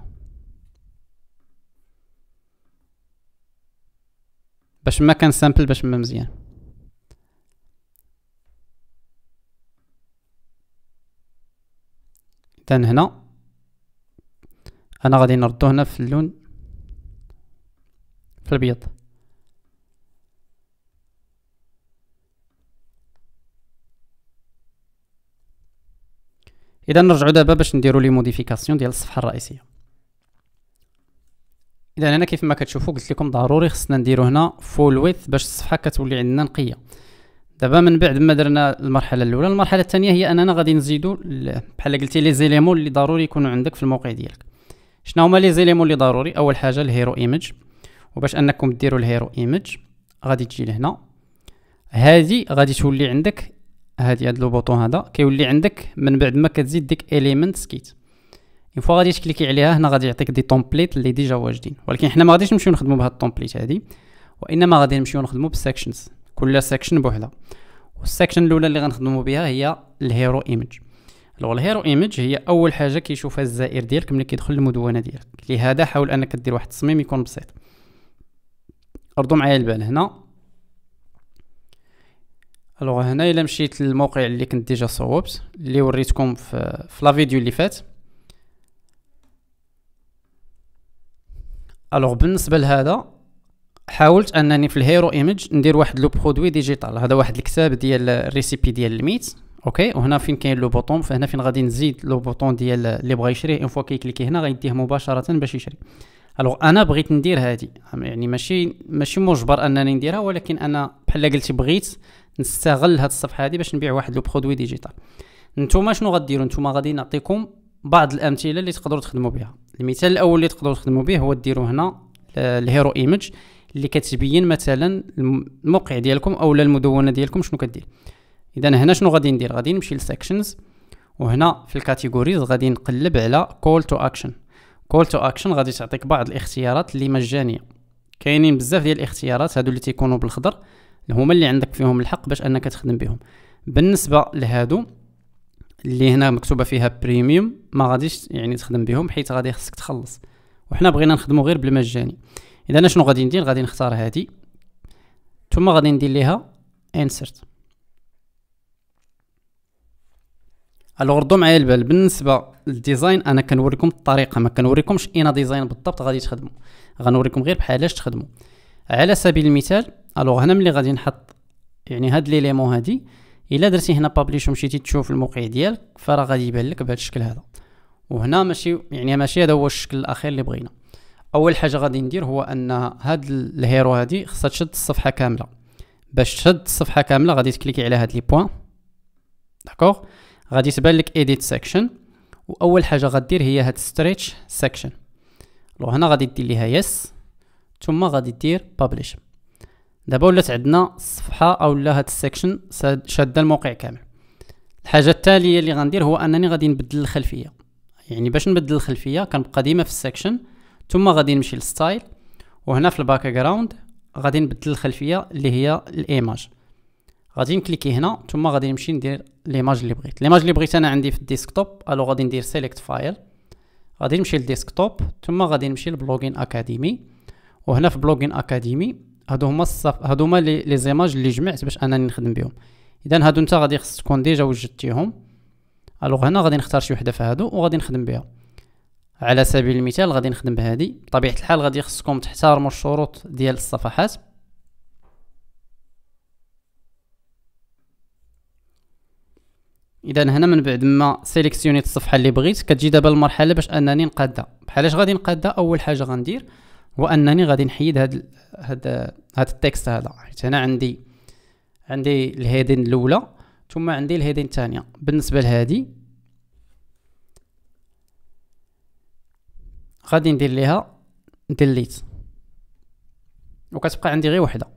باش ما كان سامبل باش ما مزيان إذن هنا انا غادي نردو هنا في اللون في الابيض اذا نرجعوا دابا باش نديروا لي موديفيكاسيون ديال الصفحه الرئيسيه اذا هنا كيف ما كتشوفوا قلت لكم ضروري خصنا نديروا هنا فول ويث باش الصفحه كتولي عندنا نقيه دابا من بعد ما درنا المرحله الاولى المرحله الثانيه هي اننا غادي نزيدوا بحال قلتي لي زيليمون اللي ضروري يكونوا عندك في الموقع ديالك شنو هما لي زيليمون اللي ضروري اول حاجه الهيرو ايمج وباش انكم ديروا الهيرو ايمج غادي تجي لهنا هذه غادي تولي عندك هادي هاد لو بوطون هذا كيولي عندك من بعد ما كتزيد ديك اليمنت سكيت اون فوا غادي تكليكي عليها هنا غادي يعطيك دي تومبليت اللي ديجا واجدين ولكن حنا ما غاديش نمشيو نخدمو بهاد التومبليت هادي وانما غادي نمشيو نخدمو بالسكشنز كل سكشن بوحدها والسكشن الاولى اللي غنخدمو بها هي الهيرو ايمج الو الهيرو ايمج هي اول حاجه كيشوفها الزائر ديالك ملي كيدخل للمدونه ديالك لهذا حاول انك دير واحد التصميم يكون بسيط ارضو معايا البال هنا الوغ هنا الا مشيت للموقع اللي كنت ديجا صوبت اللي وريتكم في, في لا فيديو اللي فات الوغ بالنسبه لهذا حاولت انني في الهيرو ايمج ندير واحد لو برودوي ديجيتال هذا واحد الكتاب ديال الريسيبي ديال الميت اوكي وهنا فين كاين لو بوطون فهنا فين غادي نزيد لو بوطون ديال اللي بغى يشريه اون فوا كيكليكي هنا غيديه مباشره باش يشري الوغ انا بغيت ندير هادي يعني ماشي ماشي مجبر انني نديرها ولكن انا بحال قلت بغيت نستغل هاد الصفحه هادي باش نبيع واحد لو برودوي ديجيتال نتوما شنو غديروا نتوما غادي نعطيكم بعض الامثله اللي تقدروا تخدموا بها المثال الاول اللي تقدروا تخدموا به هو ديروا هنا آه، الهيرو ايمج اللي كتبين مثلا الموقع ديالكم اولا المدونه ديالكم شنو كدير اذا هنا شنو غادي ندير غادي نمشي للسكشنز وهنا في الكاتيجوريز غادي نقلب على كول تو اكشن كول تو اكشن غادي تعطيك بعض الاختيارات اللي مجانيه كاينين بزاف ديال الاختيارات هادو اللي تيكونوا بالخضر هما اللي عندك فيهم الحق باش انك تخدم بهم بالنسبه لهادو اللي هنا مكتوبه فيها بريميوم ما غاديش يعني تخدم بهم حيت غادي خصك تخلص وحنا بغينا نخدمو غير بالمجاني اذا انا شنو غادي ندير غادي نختار هادي ثم غادي ندير ليها انسرت الوغ ردوا معايا البال بالنسبه للديزاين انا كنوريكم الطريقه ما كنوريكمش انا ديزاين بالضبط غادي تخدموا غنوريكم غير بحالاش تخدموا على سبيل المثال الوغ هنا ملي غادي نحط يعني هاد ليليمون هادي الا درتي هنا بابليش ومشيتي تشوف الموقع ديالك فراه غادي يبان لك بهذا الشكل هذا وهنا ماشي يعني ماشي هذا هو الشكل الاخير اللي بغينا اول حاجه غادي ندير هو ان هاد الهيرو هادي خصها تشد الصفحه كامله باش تشد الصفحه كامله غادي تكليكي على هاد لي بوين داكوغ غادي تبان لك ايديت سيكشن واول حاجه غدير هي هاد ستريتش سيكشن لو هنا غادي دير ليها يس ثم غادي دير بابليش دابا ولات عندنا الصفحه اولا هاد السيكشن شاده الموقع كامل الحاجه التاليه اللي غندير هو انني غادي نبدل الخلفيه يعني باش نبدل الخلفيه كنبقى ديما في السيكشن ثم غادي نمشي للستايل وهنا في الباك جراوند غادي نبدل الخلفيه اللي هي الايماج غادي نكليكي هنا ثم غادي نمشي ندير ليماج اللي بغيت ليماج اللي بغيت انا عندي في الديسكتوب الو غادي ندير سيليكت فايل غادي نمشي للديسكتوب ثم غادي نمشي للبلوجين اكاديمي وهنا في بلوجين اكاديمي هادو هما الصف هادو هما لي زيماج اللي جمعت باش انني نخدم بهم اذا هادو نتا غادي خص تكون ديجا وجدتيهم الوغ هنا غادي نختار شي وحده في هادو وغادي نخدم بها على سبيل المثال غادي نخدم بهادي بطبيعه الحال غادي خصكم تحترموا الشروط ديال الصفحات اذا هنا من بعد ما سيليكسيونيت الصفحه اللي بغيت كتجي دابا المرحله باش انني نقادها بحالاش غادي نقادها اول حاجه غندير هو انني غادي نحيد هاد هاد هاد التكست هذا حيت انا عندي عندي الهيدين الاولى ثم عندي الهيدين الثانيه بالنسبه لهادي غادي ندير ليها ديليت وكتبقى عندي غير وحده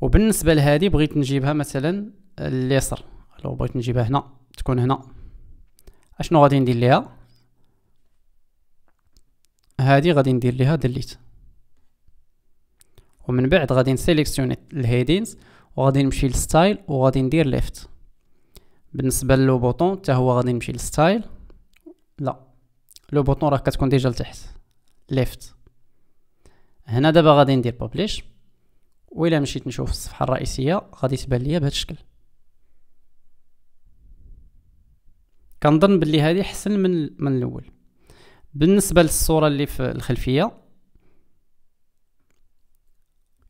وبالنسبه لهادي بغيت نجيبها مثلا اليسر لو بغيت نجيبها هنا تكون هنا اشنو غادي ندير ليها هادي غادي ندير ليها ديليت ومن بعد غادي نسيليكسيوني الهيدينز وغادي نمشي للستايل وغادي ندير ليفت بالنسبه للو بوطون حتى هو غادي نمشي للستايل لا لو بوطون راه كتكون ديجا لتحت ليفت هنا دابا غادي ندير بابليش و الى مشيت نشوف الصفحه الرئيسيه غادي تبان ليا بهذا الشكل كنظن بلي هذه احسن من من الاول بالنسبه للصوره اللي في الخلفيه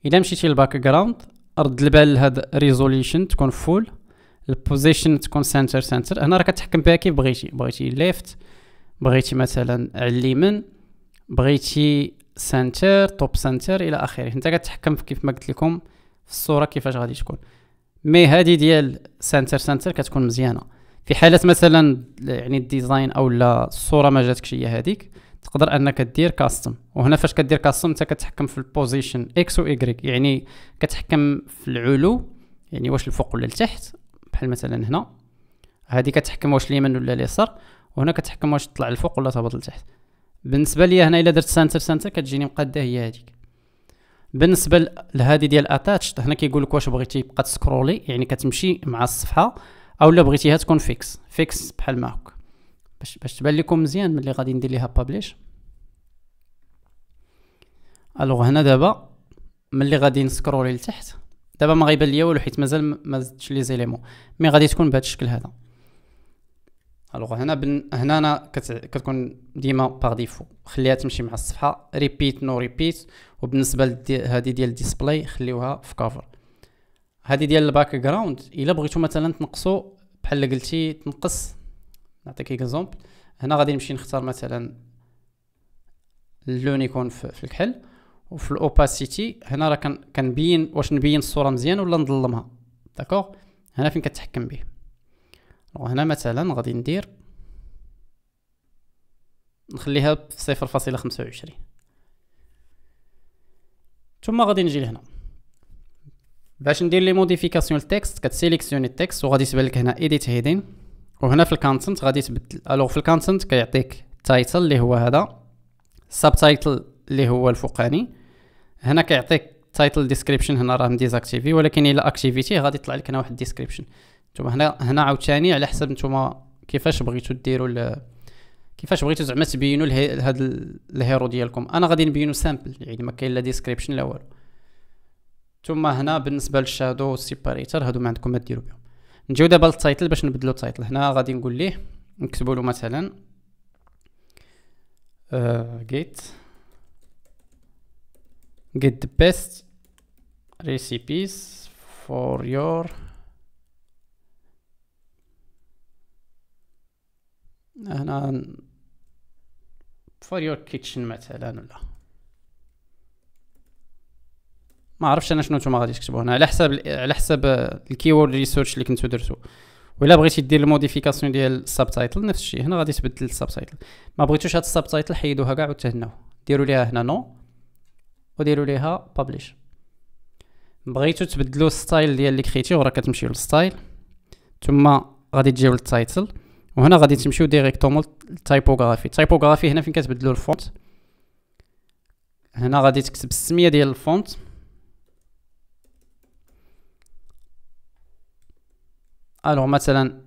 الا مشيتي للباك جراوند رد البال لهاد ريزوليوشن تكون فول البوزيشن تكون سنتر سنتر هنا راه كتحكم بها كيف بغيتي بغيتي ليفت بغيتي مثلا على اليمين بغيتي سنتر توب سنتر الى اخره انت كتحكم كيف ما قلت لكم في الصوره كيفاش غادي تكون مي هذه ديال سنتر سنتر كتكون مزيانه في حاله مثلا يعني الديزاين او لا الصوره ما جاتكش هي هذيك تقدر انك دير كاستم وهنا فاش كدير كاستم انت كتحكم في البوزيشن اكس و ايغريك يعني كتحكم في العلو يعني واش الفوق ولا التحت بحال مثلا هنا هذه كتحكم واش اليمين ولا اليسار وهنا كتحكم واش تطلع الفوق ولا تهبط لتحت بالنسبه ليا هنا الا درت سنتر سنتر كتجيني مقاده هي هذيك بالنسبه لهذه ديال اتاتش هنا كيقول لك واش بغيتي يبقى تسكرولي يعني كتمشي مع الصفحه اولا بغيتيها تكون فيكس فيكس بحال ما هكا باش باش تبان لكم مزيان ملي غادي ندير ليها بابليش الوغ هنا دابا ملي غادي نسكرولي لتحت دابا ما غيبان ليا والو حيت مازال ما زدتش لي زيليمون مي غادي تكون بهذا الشكل هذا الوغ هنا بن... هنا انا كت... كتكون ديما باغ ديفو خليها تمشي مع الصفحه ريبيت نو ريبيت وبالنسبه لدي... هذه ديال الديسبلاي خليوها في كفر هذه ديال الباك جراوند الا بغيتو مثلا تنقصو بحال قلتي تنقص نعطيك اكزومبل هنا غادي نمشي نختار مثلا اللون يكون في الكحل وفي الاوباسيتي هنا راه كنبين واش نبين الصوره مزيان ولا نظلمها داكوغ هنا فين كتحكم به هنا مثلا غادي ندير نخليها بصفر صفر فاصلة خمسة وعشرين ثم غادي نجي لهنا باش ندير لي موديفيكاسيون للتكست كتسيليكسيوني التكست وغادي تبان لك هنا ايديت هيدين وهنا في الكونتنت غادي تبدل الوغ في الكونتنت كيعطيك تايتل اللي هو هذا سب تايتل اللي هو الفوقاني هنا كيعطيك تايتل ديسكريبشن هنا راه مديزاكتيفي ولكن الا اكتيفيتي غادي يطلع لك هنا واحد ديسكريبشن نتوما هنا هنا عاوتاني على حسب نتوما كيفاش بغيتو ديروا كيفاش بغيتو زعما تبينوا هاد الهيرو ديالكم انا غادي نبينو سامبل يعني ما كاين لا ديسكريبشن لا والو ثم هنا بالنسبه للشادو والسيباريتر هادو ما عندكم ما ديروا بهم نجيو دابا للتايتل باش نبدلو التايتل هنا غادي نقول ليه نكتبوا له مثلا جيت آه، get ذا best recipes for your هنا for your kitchen مثلا ولا ما عرفتش انا شنو نتوما غادي تكتبوا هنا على حساب على حساب الكيورد ريسيرش اللي كنتو درتو ولا بغيتي دير الموديفيكاسيون ديال السبتايتل نفس الشيء هنا غادي تبدل السبتايتل ما بغيتوش هاد السبتايتل حيدوها كاع وتهناو ديروا ليها هنا نو وديروا ليها بابليش بغيتو تبدلوا ستايل ديال اللي كريتيه راه كتمشيو للستايل ثم غادي تجيو للتايتل وهنا غادي تمشيو ديريكتومون للتايبوغرافي التايبوغرافي هنا فين كتبدلوا الفونت هنا غادي تكتب السميه ديال الفونت الوغ مثلا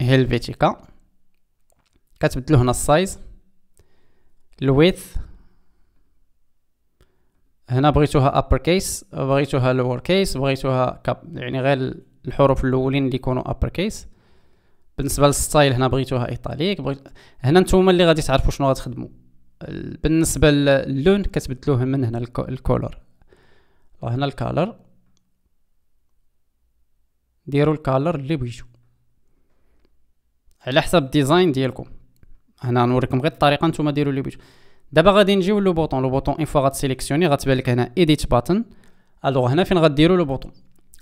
هيلفيتيكا كتبدلو هنا السايز الويث هنا بغيتوها ابر كيس بغيتوها لور كيس بغيتوها كاب يعني غير الحروف الاولين اللي يكونوا ابر كيس بالنسبه للستايل هنا بغيتوها ايطاليك بغيت... هنا نتوما اللي غادي تعرفوا شنو غتخدموا بالنسبه للون كتبدلوه من هنا الكولور هنا الكالر ديروا الكالر اللي بغيتو على حسب الديزاين ديالكم هنا نوريكم غير الطريقه نتوما ديروا اللي بغيتو دابا غادي نجيو لو بوطون لو بوطون اون فوا غاتسيليكسيوني غتبان لك هنا ايديت باتن الوغ هنا فين غديروا لو بوطون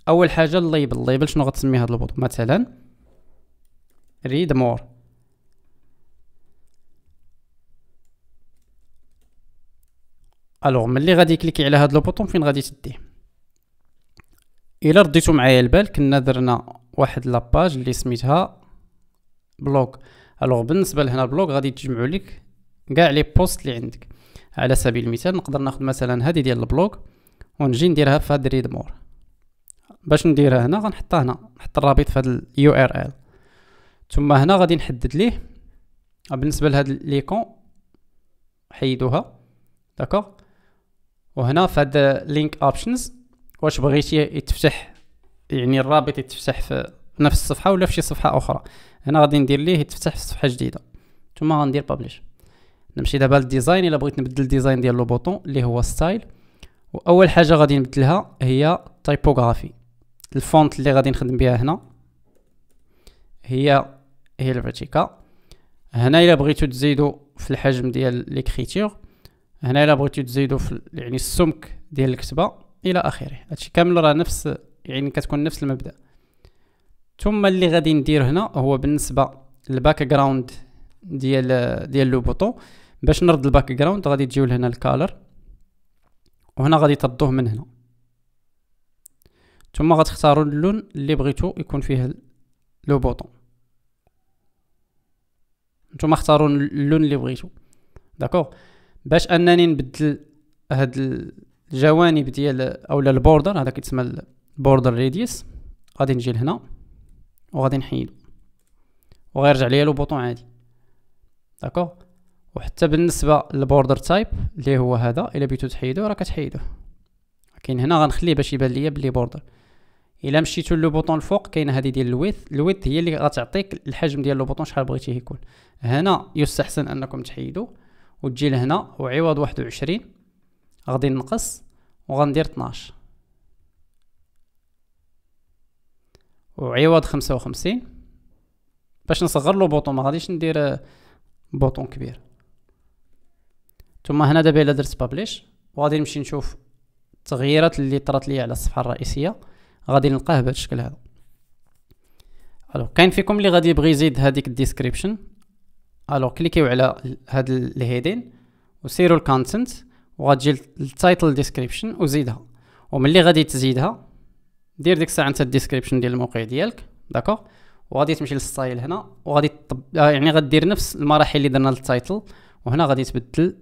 اول حاجه الليبل الليبل شنو غتسمي هاد البوطون مثلا ريد مور الوغ ملي غادي كليكي على هاد لو بوطون فين غادي تديه الا رديتو معايا البال كنا درنا واحد لاباج اللي سميتها بلوك الوغ بالنسبه لهنا البلوك غادي تجمعوا لك كاع لي بوست اللي عندك على سبيل المثال نقدر ناخذ مثلا هذه ديال البلوك ونجي نديرها في هاد مور باش نديرها هنا غنحطها هنا نحط الرابط في هاد اليو ار ال ثم هنا غادي نحدد ليه بالنسبه لهاد ليكون حيدوها داكوغ وهنا في هاد لينك اوبشنز واش بغيتي يتفتح يعني الرابط يتفتح في نفس الصفحه ولا في شي صفحه اخرى هنا غادي ندير ليه يتفتح في صفحه جديده ثم غندير بابليش نمشي دابا للديزاين الا بغيت نبدل الديزاين ديال لو بوطون اللي هو ستايل واول حاجه غادي نبدلها هي تايبوغرافي الفونت اللي غادي نخدم بها هنا هي هي الفاتيكا هنا الا بغيتو تزيدو في الحجم ديال ليكريتور هنا الا بغيتو تزيدو في يعني السمك ديال الكتبه الى اخره هادشي كامل راه نفس يعني كتكون نفس المبدا ثم اللي غادي ندير هنا هو بالنسبه للباك جراوند ديال ديال لو بوطو باش نرد الباك جراوند غادي تجيو لهنا الكالر وهنا غادي تردوه من هنا ثم غتختاروا اللون اللي بغيتو يكون فيه لو بوطو نتوما اختاروا اللون اللي بغيتو داكوغ باش انني نبدل هاد الجوانب ديال اولا البوردر هذا كيتسمى البوردر ريديوس غادي نجي لهنا وغادي نحيدو وغيرجع ليا لو بوطون عادي داكوغ وحتى بالنسبه للبوردر تايب اللي هو هذا الا بغيتو تحيدوه راه كتحيدوه كاين هنا غنخليه باش يبان ليا بلي بوردر الا مشيتو لو بوطون الفوق كاين هذه ديال الويث الويث هي اللي غتعطيك الحجم ديال لو بوطون شحال بغيتيه يكون هنا يستحسن انكم تحيدوه وتجي لهنا وعوض 21 غادي نقص وغندير طناش وعوض خمسة باش نصغر له بوطون ما غاديش ندير آه، بوطون كبير ثم هنا دابا الا درت بابليش وغادي نمشي نشوف التغييرات اللي طرات لي على الصفحه الرئيسيه غادي نلقاه بهذا الشكل هذا الو كاين فيكم اللي غادي يبغي يزيد هذيك الديسكريبشن الو كليكيو على هاد الهيدين وسيروا الكونتنت وغتجي للتايتل ديسكريبشن وزيدها وملي غادي تزيدها دير ديك الساعه انت الديسكريبشن ديال الموقع ديالك داكوغ وغادي تمشي للستايل هنا وغادي تطب... آه، يعني غدير نفس المراحل اللي درنا للتايتل وهنا غادي تبدل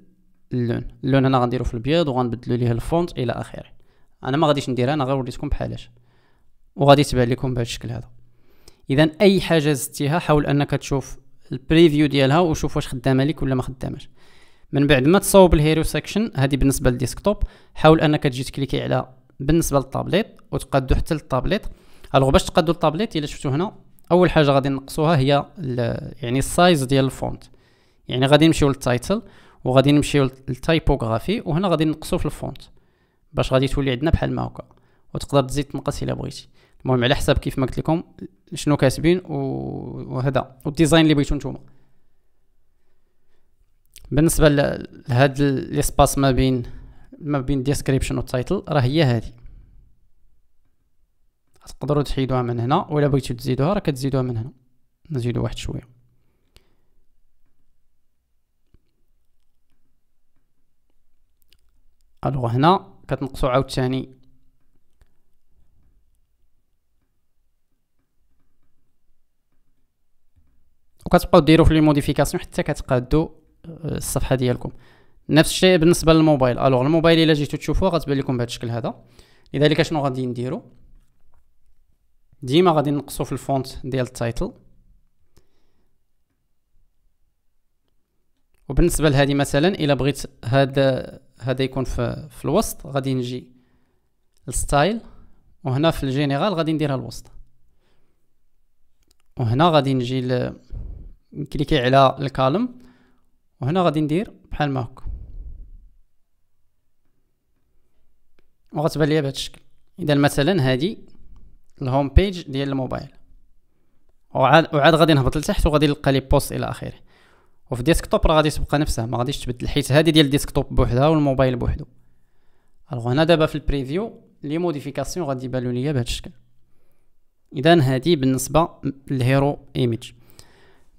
اللون اللون هنا غنديرو في البيض وغنبدلو ليه الفونت الى اخره انا ما غاديش نديرها انا غير وريتكم بحالاش وغادي تبان لكم بهذا الشكل هذا اذا اي حاجه زدتيها حاول انك تشوف البريفيو ديالها وشوف واش خدامه لك ولا ما خداماش من بعد ما تصوب الهيرو سيكشن هذه بالنسبه للديسكتوب حاول انك تجي تكليكي على بالنسبه للطابليت وتقادو حتى للطابليت الوغ باش تقادو الطابليت الا شفتو هنا اول حاجه غادي نقصوها هي يعني السايز ديال الفونت يعني غادي نمشيو للتايتل وغادي نمشيو للتايبوغرافي وهنا غادي نقصو في الفونت باش غادي تولي عندنا بحال ما هكا وتقدر تزيد تنقص الا بغيتي المهم على حساب كيف ما قلت لكم شنو كاتبين وهذا والديزاين اللي بغيتو نتوما بالنسبه لهاد الاسباس ما بين ما بين ديسكريبشن والتايتل راه هي هذه تقدروا تحيدوها من هنا ولا بغيتو تزيدوها راه كتزيدوها من هنا نزيدو واحد شويه الوغ هنا كتنقصوا عاوتاني وكتبقاو ديروا في لي موديفيكاسيون حتى كتقادو الصفحه ديالكم نفس الشيء بالنسبه للموبايل الوغ الموبايل الا جيتو تشوفوه غتبان لكم بهذا الشكل هذا لذلك شنو غادي نديرو ديما غادي نقصو في الفونت ديال التايتل وبالنسبه لهذه مثلا الا بغيت هذا هذا يكون في, في الوسط غادي نجي الستايل وهنا في الجينيرال غادي نديرها الوسط وهنا غادي نجي ل... نكليكي على الكالم وهنا غادي ندير بحال ما هكا وغتبان ليا بهذا الشكل اذا مثلا هذه الهوم بيج ديال الموبايل وعاد وعاد غادي نهبط لتحت وغادي نلقى لي بوست الى اخره وفي ديسكتوب راه غادي تبقى نفسها ما غاديش تبدل حيت هذه ديال الديسكتوب بوحدها والموبايل بوحدو الوغ هنا دابا في البريفيو لي موديفيكاسيون غادي يبانو ليا بهذا الشكل اذا هذه بالنسبه للهيرو ايميج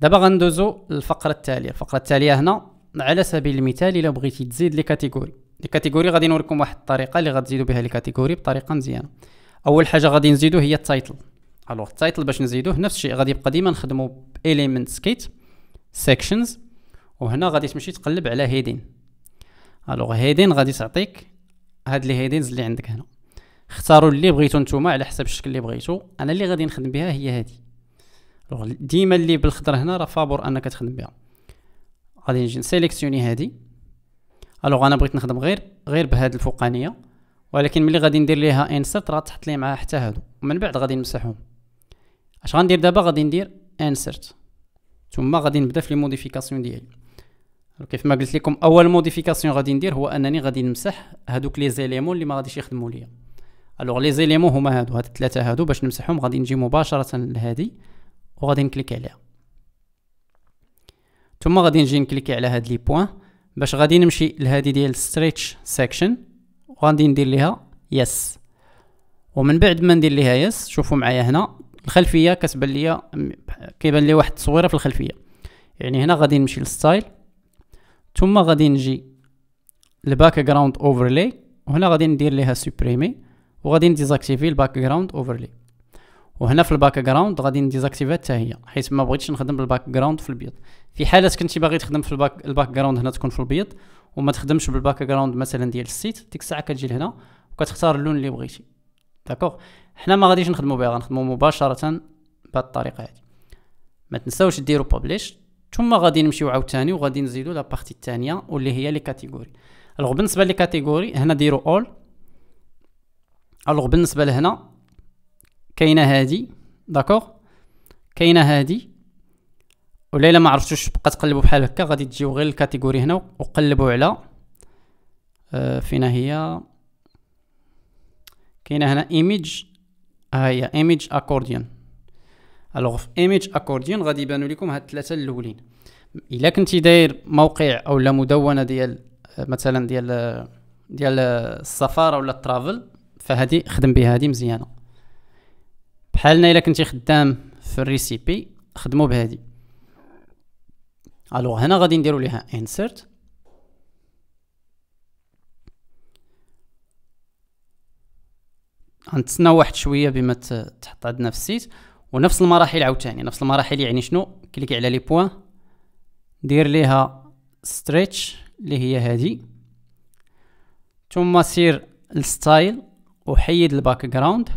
دابا غندوزو للفقره التاليه الفقره التاليه هنا على سبيل المثال الا بغيتي تزيد لي كاتيجوري لي كاتيجوري غادي نوريكم واحد الطريقه اللي غتزيدوا بها لي كاتيجوري بطريقه مزيانه اول حاجه غادي نزيدو هي التايتل الوغ التايتل باش نزيدوه نفس الشيء غادي يبقى ديما نخدمو بإليمنت سكيت سيكشنز وهنا غادي تمشي تقلب على هيدين الوغ هيدين غادي تعطيك هاد لي هيدينز اللي عندك هنا اختاروا اللي بغيتو نتوما على حسب الشكل اللي بغيتو انا اللي غادي نخدم بها هي هادي ديما اللي بالخضر هنا راه فابور انك تخدم بها غادي نجي نسيليكسيوني هادي الوغ انا بغيت نخدم غير غير بهاد الفوقانيه ولكن ملي غادي ندير ليها انسرت راه تحط لي معاها حتى هادو ومن بعد غادي نمسحهم اش غندير دابا غادي ندير انسرت ثم غادي نبدا في لي موديفيكاسيون ديالي كيف ما قلت لكم اول موديفيكاسيون غادي ندير هو انني غادي نمسح هادوك لي زيليمون اللي ما غاديش يخدموا ليا الوغ لي زيليمون هما هادو هاد الثلاثه هادو باش نمسحهم غادي نجي مباشره لهادي وغادي نكليك عليها ثم غادي نجي نكليكي على هاد لي بوين باش غادي نمشي لهادي ديال ستريتش سيكشن وغادي ندير ليها يس ومن بعد ما ندير ليها يس شوفوا معايا هنا الخلفيه كتبان ليا كيبان لي واحد التصويره في الخلفيه يعني هنا غادي نمشي للستايل ثم غادي نجي الباك جراوند اوفرلي وهنا غادي ندير ليها سوبريمي وغادي نديزاكتيفي الباك جراوند اوفرلي وهنا في الباك جراوند غادي نديزاكتيفي حتى هي حيت ما بغيتش نخدم بالباك جراوند في البيض في حاله كنتي باغي تخدم في الباك الباك جراوند هنا تكون في البيض وما تخدمش بالباك جراوند مثلا ديال السيت ديك الساعه كتجي لهنا وكتختار اللون اللي بغيتي داكوغ حنا ما غاديش نخدمو بها غنخدمو مباشره بهاد الطريقه هادي ما تنساوش ديروا بابليش ثم غادي نمشيو عاوتاني وغادي نزيدو لا بارتي الثانيه واللي هي لي كاتيجوري الوغ بالنسبه لي كاتيجوري هنا ديروا اول الوغ بالنسبه لهنا كاينه هادي داكوغ كاينه هادي ولا الا ما عرفتوش بقى تقلبوا بحال هكا غادي تجيو غير الكاتيجوري هنا وقلبوا على آه فينا هي كاينه هنا ايميج ها هي ايميج اكورديون الوغ في ايميج اكورديون غادي يبانوا لكم هاد الثلاثه الاولين الا كنتي داير موقع لا مدونه ديال آه، مثلا ديال آه، ديال السفاره ولا الترافل فهذه خدم بها هذه مزيانه بحالنا الا كنتي خدام في الريسيبي خدمو بهادي الو هنا غادي نديرو ليها انسرت غنتسنى واحد شويه بما تحط عندنا في السيت ونفس المراحل عاوتاني نفس المراحل يعني شنو كليكي على لي بوان دير ليها ستريتش اللي هي هذه ثم سير الستايل وحيد الباك جراوند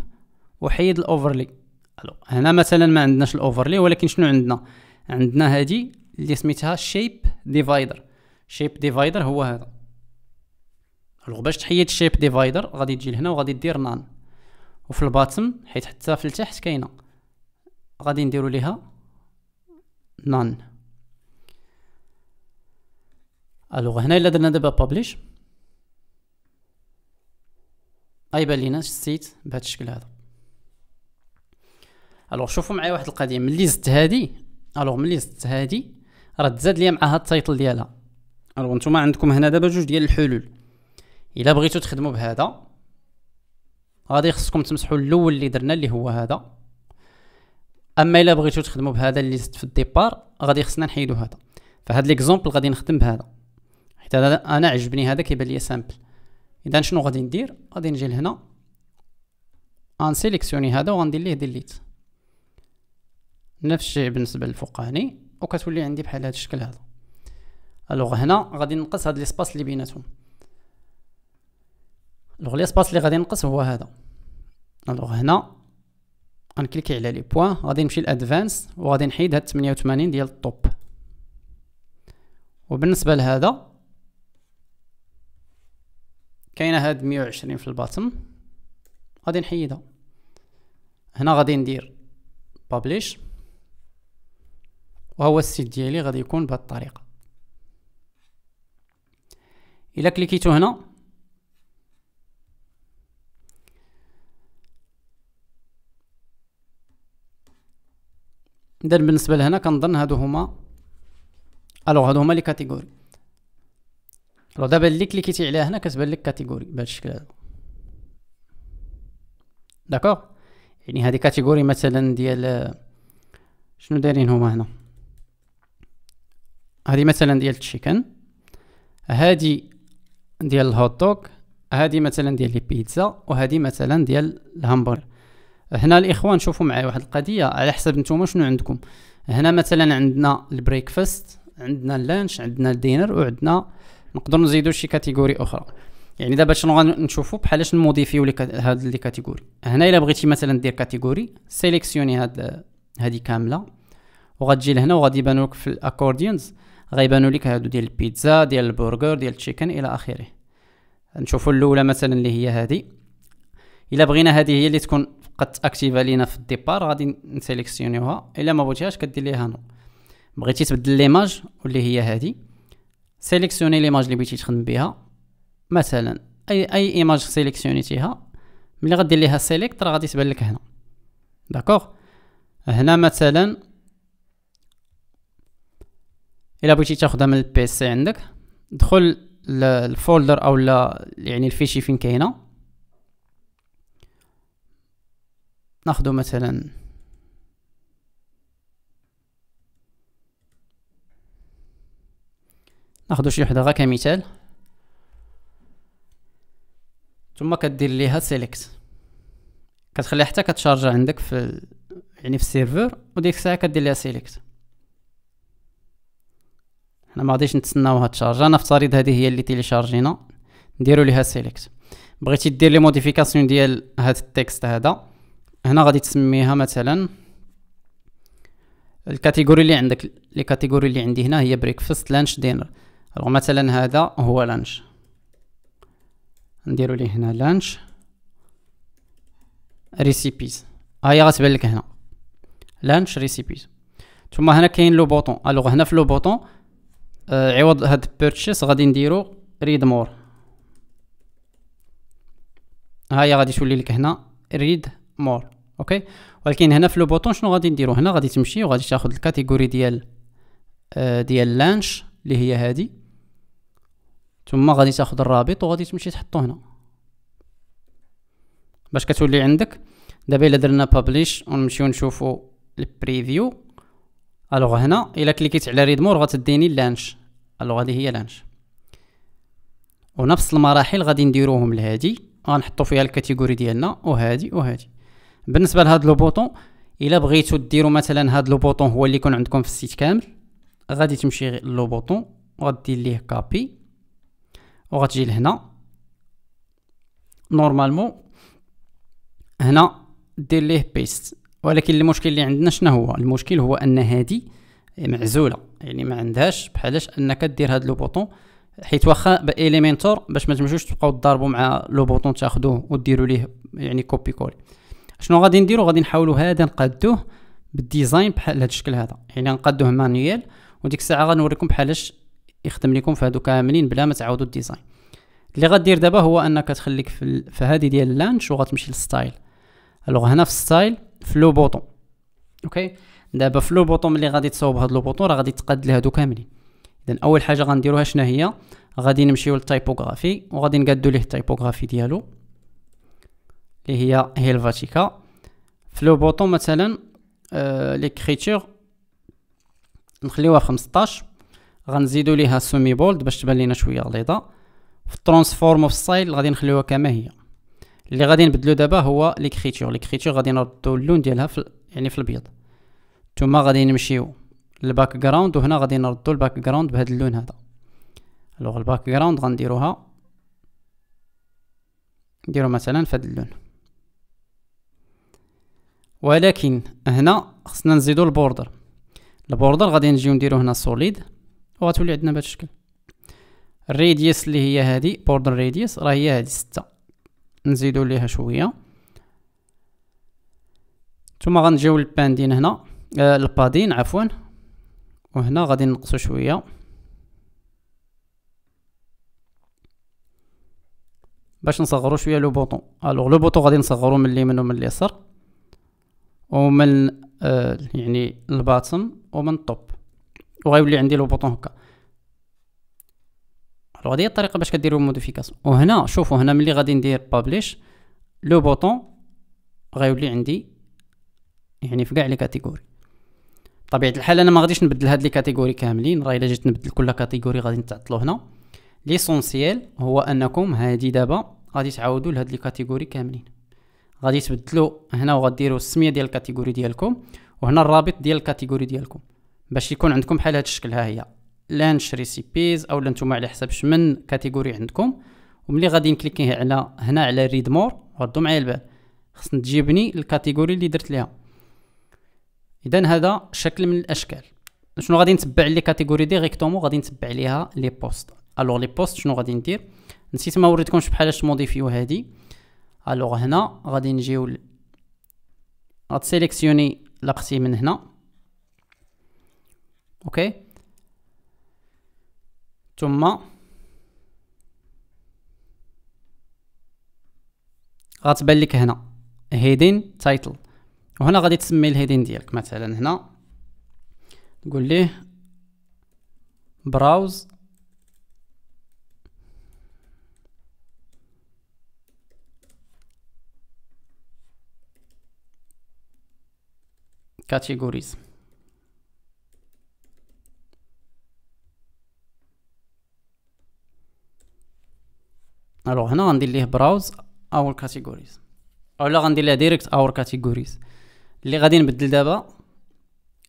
وحيد الاوفرلي هنا مثلا ما عندناش الاوفرلي ولكن شنو عندنا عندنا هذه اللي سميتها شيب ديفايدر شيب ديفايدر هو هذا الو باش تحيد شيب ديفايدر غادي تجي لهنا وغادي دير نان وفي الباتم حيت حتى في التحت كاينه غادي نديرو ليها نان الو هنا الا درنا دابا بابليش غيبان لينا السيت بهذا الشكل هذا الوغ شوفوا معايا واحد القضيه ملي زدت هادي الوغ ملي زدت هادي راه تزاد ليا معاها التايتل ديالها الوغ نتوما عندكم هنا دابا جوج ديال الحلول الا بغيتو تخدموا بهذا غادي خصكم تمسحوا الاول اللي درنا اللي هو هذا اما الا بغيتو تخدموا بهذا اللي زدت في الديبار غادي خصنا نحيدو هذا فهاد ليكزومبل غادي نخدم بهذا حيت انا عجبني هذا كيبان ليا سامبل اذا شنو غادي ندير غادي نجي لهنا سيليكسيوني هذا وغندير ليه ديليت نفس الشيء بالنسبه للفوقاني وكتولي عندي بحال هذا الشكل هذا الوغ هنا غادي ننقص هذا ليسباس اللي بيناتهم الوغ ليسباس اللي غادي نقص هو هذا الوغ هنا غنكليكي على لي بوان غادي نمشي لادفانس وغادي نحيد هاد 88 ديال الطوب وبالنسبه لهذا كاينه هاد 120 في الباتم غادي نحيدها هنا غادي ندير بابليش وهو السيت ديالي غادي يكون بهذه الطريقه الا كليكيتو هنا اذا بالنسبه لهنا كنظن هادو هما الوغ هادو هما لي كاتيجوري الوغ دابا اللي كليكيتي عليها هنا كتبان لك كاتيجوري بهذا الشكل هذا داكوغ يعني هذه كاتيجوري مثلا ديال شنو دايرين هما هنا هذه مثلا ديال التشيكن هذه ديال الهوت دوغ هذه مثلا ديال البيتزا وهذه مثلا ديال الهامبر هنا الاخوان شوفوا معايا واحد القضيه على حسب نتوما شنو عندكم هنا مثلا عندنا البريكفاست عندنا اللانش عندنا الدينر وعندنا نقدر نزيدو شي كاتيجوري اخرى يعني دابا شنو بحال بحالاش نموديفيو هاد لي كاتيجوري هنا الا بغيتي مثلا دير كاتيجوري سيليكسيوني هاد هادي كامله وغتجي لهنا وغادي يبانوا لك في الاكورديونز غيبانوا لك هادو ديال البيتزا ديال البرجر ديال التشيكن الى اخره نشوفوا الاولى مثلا اللي هي هذه الا بغينا هذه هي اللي تكون قد اكتيفا لينا في الديبار غادي نسيليكسيونيوها الا ما بغيتيهاش كدير ليها نو بغيتي تبدل ليماج واللي هي هذه سيليكسيوني ليماج اللي بغيتي تخدم بها مثلا اي اي ايماج سيليكسيونيتيها ملي غدير ليها سيليكت راه غادي تبان لك هنا داكوغ هنا مثلا الا بغيتي تاخدها من البي سي عندك دخل الفولدر او لا يعني الفيشي فين كاينه ناخذ مثلا ناخذ شي وحده غا كمثال ثم كدير ليها سيليكت كتخليها حتى كتشارجا عندك في يعني في السيرفر وديك الساعه كدير ليها سيليكت حنا ما غاديش الشارج انا نفترض هذه هي اللي تيليشارجينا نديرو ليها سيليكت بغيتي دير لي موديفيكاسيون ديال هاد التكست هذا هنا غادي تسميها مثلا الكاتيجوري اللي عندك لي كاتيجوري اللي عندي هنا هي بريكفاست لانش دينر الوغ مثلا هذا هو لانش نديرو ليه هنا لانش ريسيبيز ها هي غتبان لك هنا لانش ريسيبيز ثم هنا كاين لو بوطون الوغ هنا في لو بوطون آه، عوض هاد بيرتشيس غادي نديرو ريد مور هي غادي تولي لك هنا ريد مور اوكي ولكن هنا في لو بوطون شنو غادي نديرو هنا غادي تمشي وغادي تاخد الكاتيجوري ديال آه، ديال لانش اللي هي هادي ثم غادي تاخد الرابط وغادي تمشي تحطو هنا باش كتولي عندك دابا الا درنا بابليش ونمشيو نشوفو البريفيو الوغ هنا الا كليكيت على ريد مور غتديني لانش الوغ هذه هي لانش ونفس المراحل غادي نديروهم لهادي غنحطو فيها الكاتيجوري ديالنا وهادي وهادي بالنسبه لهاد لو بوطون الا بغيتو ديروا مثلا هاد لو بوطون هو اللي يكون عندكم في السيت كامل غادي تمشي لو بوطون وغدير ليه كابي وغتجي لهنا نورمالمون هنا دير ليه بيست ولكن المشكل اللي عندنا شنو هو المشكل هو ان هادي معزوله يعني ما عندهاش بحالاش انك دير هاد لو بوطون حيت واخا باليمنتور باش ما تمشوش تبقاو تضاربوا مع لو بوطون تاخذوه وديروا ليه يعني كوبي كولي شنو غادي نديرو غادي نحاولوا هذا نقادوه بالديزاين بحال هذا الشكل هذا يعني نقادوه مانيوال وديك الساعه غنوريكم بحالاش يخدم لكم في هادو كاملين بلا ما تعاودوا الديزاين اللي غدير دابا هو انك تخليك في, ال... في هذه ديال اللانش وغتمشي للستايل الوغ هنا في الستايل في لو بوطون اوكي دابا في لو بوطون ملي غادي تصاوب هاد لو بوطون راه غادي تقاد لهادو كاملين اذا اول حاجه غنديروها شنو هي غادي نمشيو للتايبوغرافي وغادي نقادو ليه التايبوغرافي ديالو اللي هي هيلفاتيكا في لو بوطون مثلا آه ليكريتور نخليوها 15 غنزيدو ليها سومي بولد باش تبان لينا شويه غليظه في الترانسفورم اوف ستايل غادي نخليوها كما هي اللي غادي نبدلو دابا هو ليكريتور ليكريتور غادي نردو اللون ديالها في يعني في الابيض ثم غادي نمشيو للباك جراوند وهنا غادي نردو الباك جراوند بهذا اللون هذا الوغ الباك جراوند غنديروها نديرو مثلا في هذا اللون ولكن هنا خصنا نزيدو البوردر البوردر غادي نجيو نديرو هنا سوليد وغتولي عندنا بهذا الشكل الريديوس اللي هي هذه بوردر ريديوس راه هي هذه 6 نزيدو ليها شويه ثم غنجيو للباندين هنا آه البادين عفوا وهنا غادي نقصو شويه باش نصغرو شويه لو بوطون الوغ لو بوطون غادي نصغرو من اليمين ومن اليسار ومن آه يعني الباتم ومن الطوب وغيولي عندي لو بوطون هكا الوغ هذه الطريقه باش كديروا موديفيكاسيون وهنا شوفوا هنا ملي غادي ندير بابليش لو بوطون غيولي عندي يعني في كاع لي كاتيجوري بطبيعه الحال انا ما غاديش نبدل هاد لي كاتيجوري كاملين راه الا جيت نبدل كل كاتيجوري غادي نتعطلوا هنا ليسونسيال هو انكم هادي دابا غادي تعاودوا لهاد لي كاتيجوري كاملين غادي تبدلوا هنا وغديروا السميه ديال الكاتيجوري ديالكم وهنا الرابط ديال الكاتيجوري ديالكم باش يكون عندكم بحال هاد الشكل ها هي لانش ريسيبيز او نتوما على حساب من كاتيجوري عندكم وملي غادي نكليكي على هنا على ريد مور ردوا معايا البال خصني تجيبني الكاتيجوري اللي درت ليها اذا هذا شكل من الاشكال شنو غادي نتبع لي كاتيجوري ديريكتومون غادي نتبع ليها لي بوست الوغ لي بوست شنو غادي ندير نسيت ما وريتكمش بحالاش موديفيو هادي الوغ هنا غادي نجيو غاتسيليكسيوني غتسيليكسيوني من هنا اوكي ثم غتبان لك هنا هيدين تايتل وهنا غادي تسمي الهيدين ديالك مثلا هنا تقول ليه براوز كاتيجوريز الوغ هنا غندير ليه براوز اور كاتيجوريز اولا غندير ليه ديريكت اور كاتيجوريز اللي غادي نبدل دابا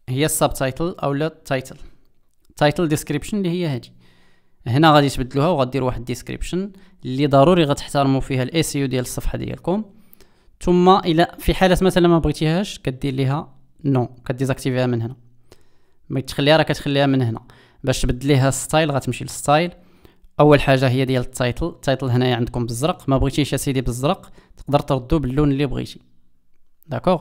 هي السب تايتل اولا التايتل تايتل ديسكريبشن اللي هي هادي هنا غادي تبدلوها وغدير واحد ديسكريبشن اللي ضروري غتحترموا فيها الاي سي يو ديال الصفحه ديالكم ثم الى في حاله مثلا ما بغيتيهاش كدير ليها نو كديزاكتيفيها من هنا ما تخليها راه كتخليها من هنا باش تبدل ليها ستايل غتمشي للستايل اول حاجه هي ديال التايتل التايتل هنايا عندكم بالزرق ما بغيتيش اسيدي بالزرق تقدر تردو باللون اللي بغيتي داكوغ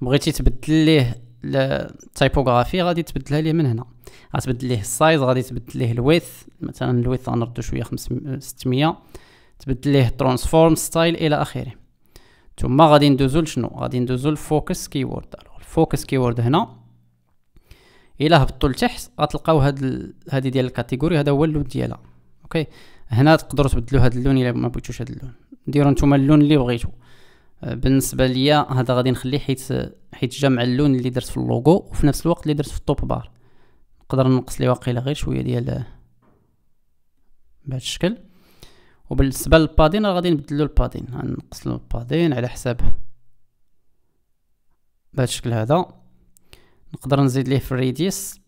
بغيتي تبدل ليه التايبوغرافي غادي تبدلها ليه من هنا غتبدل ليه السايز غادي تبدل ليه الويث مثلا الويث غنردو شويه 600 تبدل ليه ترانسفورم ستايل الى اخره ثم غادي ندوزو لشنو غادي ندوزو الفوكس كيورد الفوكس كيورد هنا الا هبطو لتحت غتلقاو هاد هادي ديال الكاتيجوري هذا هو اللود ديالها اوكي هنا تقدروا تبدلوا هذا اللون الا ما بغيتوش هذا اللون ديروا نتوما اللون اللي بغيتو آه، بالنسبه ليا هذا غادي نخليه حيت حيت جمع اللون اللي درت في اللوغو وفي نفس الوقت اللي درت في الطوب بار نقدر نقص لي واقيلا غير شويه ديال آه، بهذا الشكل وبالنسبه للبادين غادي نبدلو البادين غنقص له البادين على حساب بهذا الشكل هذا نقدر نزيد ليه في الريديس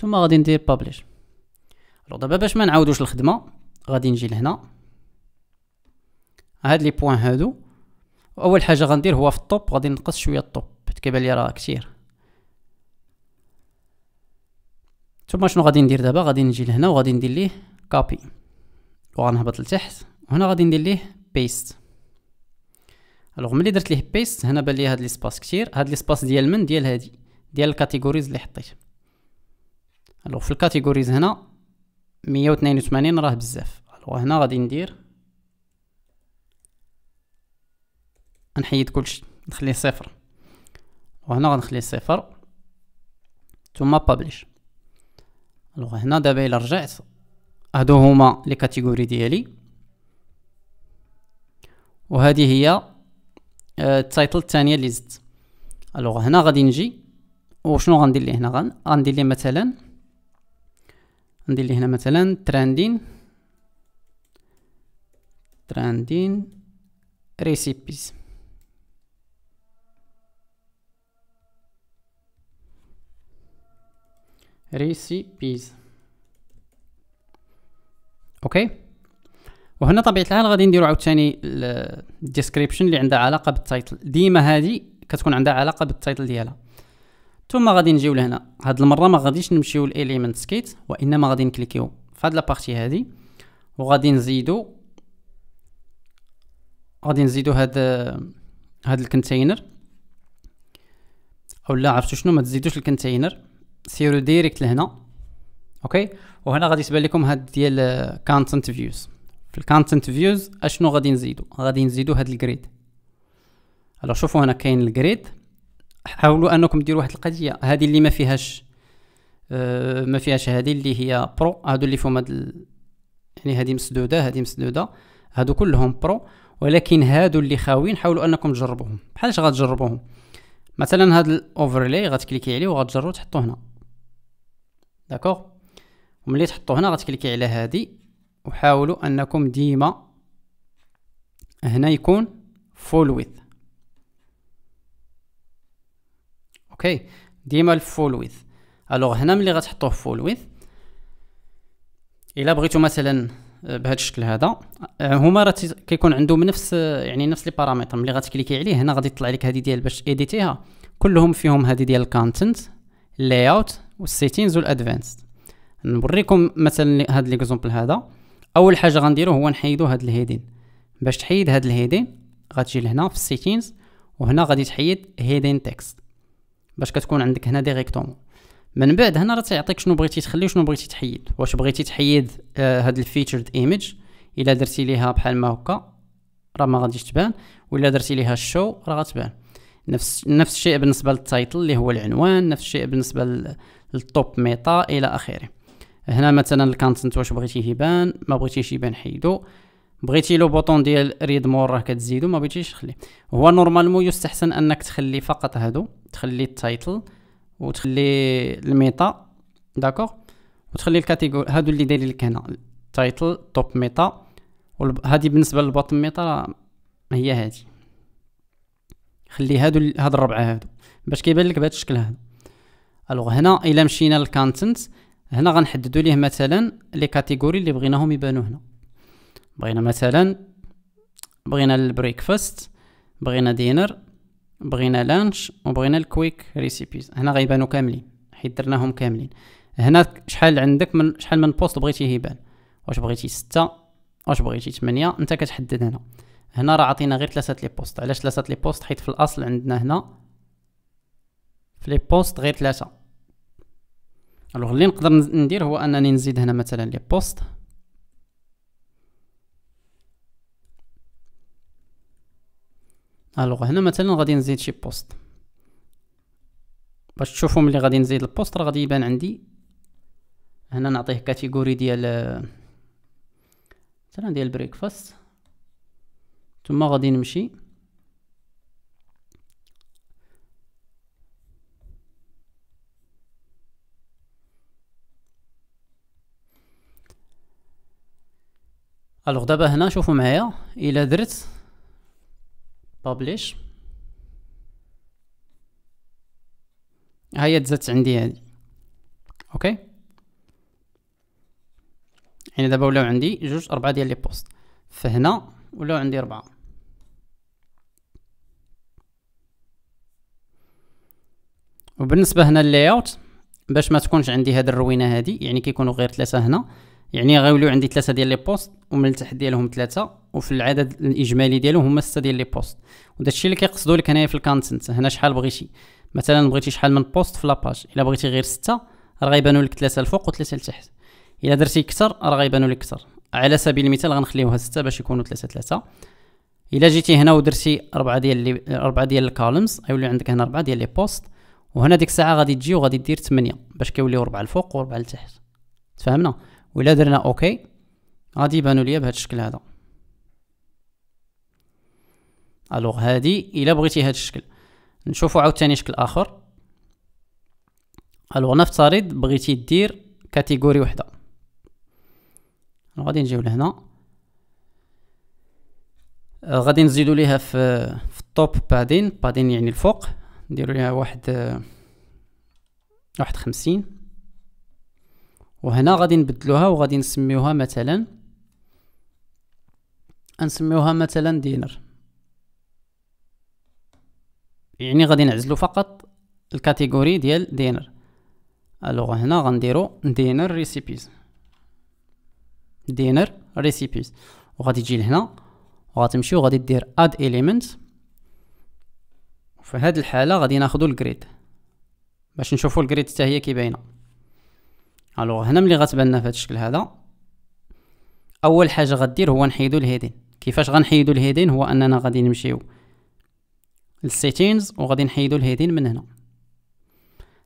ثم غادي ندير بابليش الو دابا باش ما نعاودوش الخدمه غادي نجي لهنا هاد لي بوين هادو اول حاجه غندير هو في الطوب غادي نقص شويه الطوب حيت كيبان لي راه كثير ثم شنو غادي ندير دابا غادي نجي لهنا وغادي ندير ليه كابي وغنهبط لتحت وهنا غادي ندير ليه بيست الوغ ملي درت ليه بيست هنا بان لي هاد لي سباس كثير هاد لي سباس ديال من ديال هادي ديال الكاتيجوريز اللي حطيت الوغ في الكاتيجوريز هنا مية و وثمانين راه بزاف الوغ هنا غادي ندير نحيد كلشي نخليه صفر وهنا غنخليه صفر ثم بابليش الوغ هنا دابا الا رجعت هادو هما لي كاتيجوري ديالي وهذه هي التايتل الثانيه اللي زدت الوغ هنا غادي نجي وشنو غندير ليه هنا غندير ليه مثلا ندير لي هنا مثلا تراندين تراندين ريسيبيز ريسيبيز اوكي وهنا طبيعه الحال غادي نديرو عاوتاني الديسكريبشن اللي عندها علاقه بالتايتل ديما هذه كتكون عندها علاقه بالتايتل ديالها ثم غادي نجيو لهنا هاد المره ما غاديش نمشيو لاليمنت سكيت وانما غادي نكليكيو في هاد لابارتي هادي وغادي نزيدو غادي نزيدو هاد هاد الكونتينر او لا عرفتو شنو ما تزيدوش الكونتينر سيرو ديريكت لهنا اوكي وهنا غادي تبان لكم هاد ديال كونتنت فيوز في الكونتنت فيوز اشنو غادي نزيدو غادي نزيدو هاد الجريد الو شوفوا هنا كاين الجريد حاولوا انكم ديروا واحد القضيه هذه اللي ما فيهاش آه، ما فيهاش هذه اللي هي برو هادو اللي فيهم هاد يعني هذه مسدوده هذه مسدوده هادو كلهم برو ولكن هادو اللي خاويين حاولوا انكم تجربوهم بحالاش غتجربوهم مثلا هاد الاوفرلاي غتكليكي عليه وغتجرو تحطو هنا داكوغ وملي تحطو هنا غتكليكي على هادي وحاولوا انكم ديما هنا يكون فول ويث اوكي ديما الفول ويذ الوغ هنا ملي غتحطوه فول ويذ الا بغيتو مثلا بهذا الشكل هذا هما راه كيكون عندهم نفس يعني نفس لي بارامتر ملي غتكليكي عليه هنا غادي يطلع لك هذه ديال باش اديتيها كلهم فيهم هذه ديال الكونتنت لاي اوت والسيتينز والادفانسد نوريكم مثلا هاد ليكزومبل هذا اول حاجه غنديرو هو نحيدو هاد الهيدين باش تحيد هاد الهيدين غتجي لهنا في السيتينز وهنا غادي تحيد هيدين تكست باش كتكون عندك هنا ديريكتومون من بعد هنا راه تيعطيك شنو بغيتي تخلي وشنو بغيتي تحيد واش بغيتي تحيد آه هاد الفيتشرد ايميج الا درتي ليها بحال ما هكا راه ما غاديش تبان ولا درتي ليها الشو راه غتبان نفس نفس الشيء بالنسبه للتايتل اللي هو العنوان نفس الشيء بالنسبه للتوب ميتا الى اخره هنا مثلا الكونتنت واش بغيتيه يبان ما بغيتيش يبان حيدو بغيتي لو بوطون ديال ريد مور راه كتزيدو ما بغيتيش تخليه هو نورمالمون يستحسن انك تخلي فقط هادو تخلي التايتل وتخلي الميتا داكوغ وتخلي الكاتيجوري هادو اللي دايرين لك هنا تايتل توب ميتا هادي بالنسبه للبوطن ميتا هي هادي خلي هادو هاد الربعه هادو باش كيبان لك بهذا الشكل هذا الوغ هنا الا مشينا للكونتنت هنا غنحددو ليه مثلا لي كاتيجوري اللي بغيناهم يبانو هنا بغينا مثلا بغينا البريكفاست بغينا دينر بغينا لانش وبغينا الكويك ريسيبيز هنا غيبانو كاملين حيت درناهم كاملين هنا شحال عندك من شحال من بوست بغيتي يبان واش بغيتي ستة واش بغيتي ثمانية انت كتحدد هنا هنا راه عطينا غير ثلاثة لي بوست علاش ثلاثة لي بوست حيت في الاصل عندنا هنا في لي بوست غير ثلاثة الوغ اللي نقدر ندير هو انني نزيد هنا مثلا لي بوست الوغ هنا مثلا غادي نزيد شي بوست باش تشوفوا ملي غادي نزيد البوست راه غادي يبان عندي هنا نعطيه كاتيجوري ديال مثلا ديال بريكفاست ثم غادي نمشي الوغ دابا هنا شوفوا معايا الا درت بابليش هاي تزت عندي هادي اوكي يعني دابا ولاو عندي جوج اربعه ديال لي بوست فهنا ولاو عندي اربعه وبالنسبه هنا لللاي اوت باش ما تكونش عندي هاد الروينه هادي يعني كيكونوا غير ثلاثه هنا يعني غيوليو عندي ثلاثه ديال لي بوست ومن التحت ديالهم ثلاثه وفي العدد الاجمالي ديالو هما سته ديال لي بوست ودا الشيء اللي كيقصدوا لك هنايا في الكونتنت هنا شحال بغيتي مثلا بغيتي شحال من بوست في لاباج الا بغيتي غير سته راه غيبانوا لك ثلاثه الفوق وثلاثه لتحت الا درتي اكثر راه غيبانوا لك اكثر على سبيل المثال غنخليوها سته باش يكونوا ثلاثه ثلاثه الا جيتي هنا ودرتي اربعه ديال لي اربعه ديال الكولمز غيولي عندك هنا اربعه ديال لي بوست وهنا ديك الساعه غادي تجي وغادي دير 8 باش كيوليو 4 الفوق و4 لتحت تفهمنا ولا درنا اوكي غادي يبانوا ليا بهذا الشكل هذا الوغ هادي الا بغيتي هاد الشكل نشوفو عاوتاني شكل اخر الوغ نفترض بغيتي دير كاتيجوري وحده غادي نجيو لهنا آه، غادي نزيدو ليها في في الطوب بعدين بعدين يعني الفوق نديرو ليها واحد واحد خمسين وهنا غادي نبدلوها وغادي نسميوها مثلا نسميوها مثلا دينر يعني غادي نعزلو فقط الكاتيجوري ديال دينر الوغ هنا غنديرو دينر ريسيبيز دينر ريسيبيز وغادي تجي لهنا وغتمشي وغادي دير اد اليمنت في هاد الحاله غادي ناخدو الجريد باش نشوفو الجريد حتى هي كي باينه الوغ هنا ملي غتبان لنا بهذا الشكل هذا اول حاجه غدير هو نحيدو الهيدين كيفاش غنحيدو الهيدين هو اننا غادي نمشيو للسيتينز وغادي نحيدو الهيدين من هنا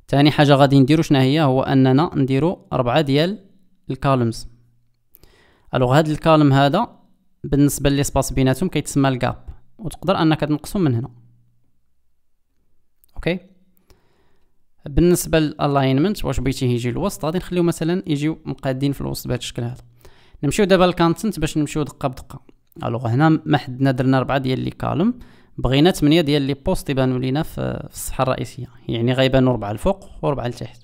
تاني حاجه غادي نديرو شنو هي هو اننا نديرو أربعة ديال الكالمز الوغ هاد الكالم هذا بالنسبه سباس بيناتهم كيتسمى الجاب وتقدر انك تنقصو من هنا اوكي بالنسبه للالاينمنت واش بغيتيه يجي الوسط غادي نخليو مثلا يجيو مقادين في الوسط بهذا الشكل هذا نمشيو دابا للكونتنت باش نمشيو دقه بدقه الوغ هنا ما حدنا درنا اربعه ديال لي كالم بغينا 8 ديال لي بوست يبانو لينا في الصحه الرئيسيه يعني غيبانو 4 الفوق و4 لتحت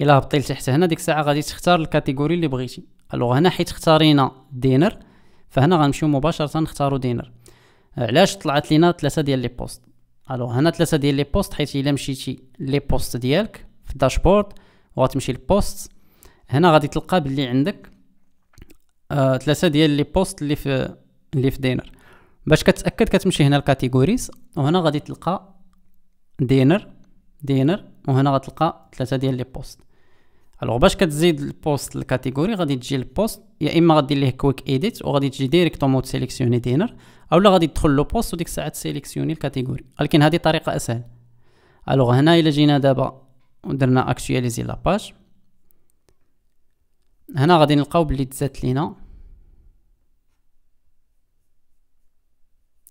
الا هبطي لتحت هنا ديك الساعه غادي تختار الكاتيجوري اللي بغيتي الوغ هنا حيت اختارينا دينر فهنا غنمشيو مباشره نختارو دينر علاش طلعت لينا ثلاثه ديال لي بوست الوغ هنا ثلاثه ديال لي بوست حيت الا مشيتي لي بوست ديالك في الداشبورد وغتمشي للبوست هنا غادي تلقى باللي عندك ثلاثه آه ديال لي بوست اللي في اللي في دينر باش كتاكد كتمشي هنا لكاتيجوريز وهنا غادي تلقى دينر دينر وهنا غتلقى ثلاثه ديال لي بوست الوغ باش كتزيد البوست للكاتيجوري غادي تجي البوست يا اما غادي ليه كويك ايديت وغادي تجي ديريكتومون تسيليكسيوني دينر اولا غادي تدخل لو بوست وديك الساعه تسيليكسيوني الكاتيجوري ولكن هذه طريقه اسهل الوغ هنا الا جينا دابا ودرنا اكتواليزي لاباج هنا غادي نلقاو بلي تزات لينا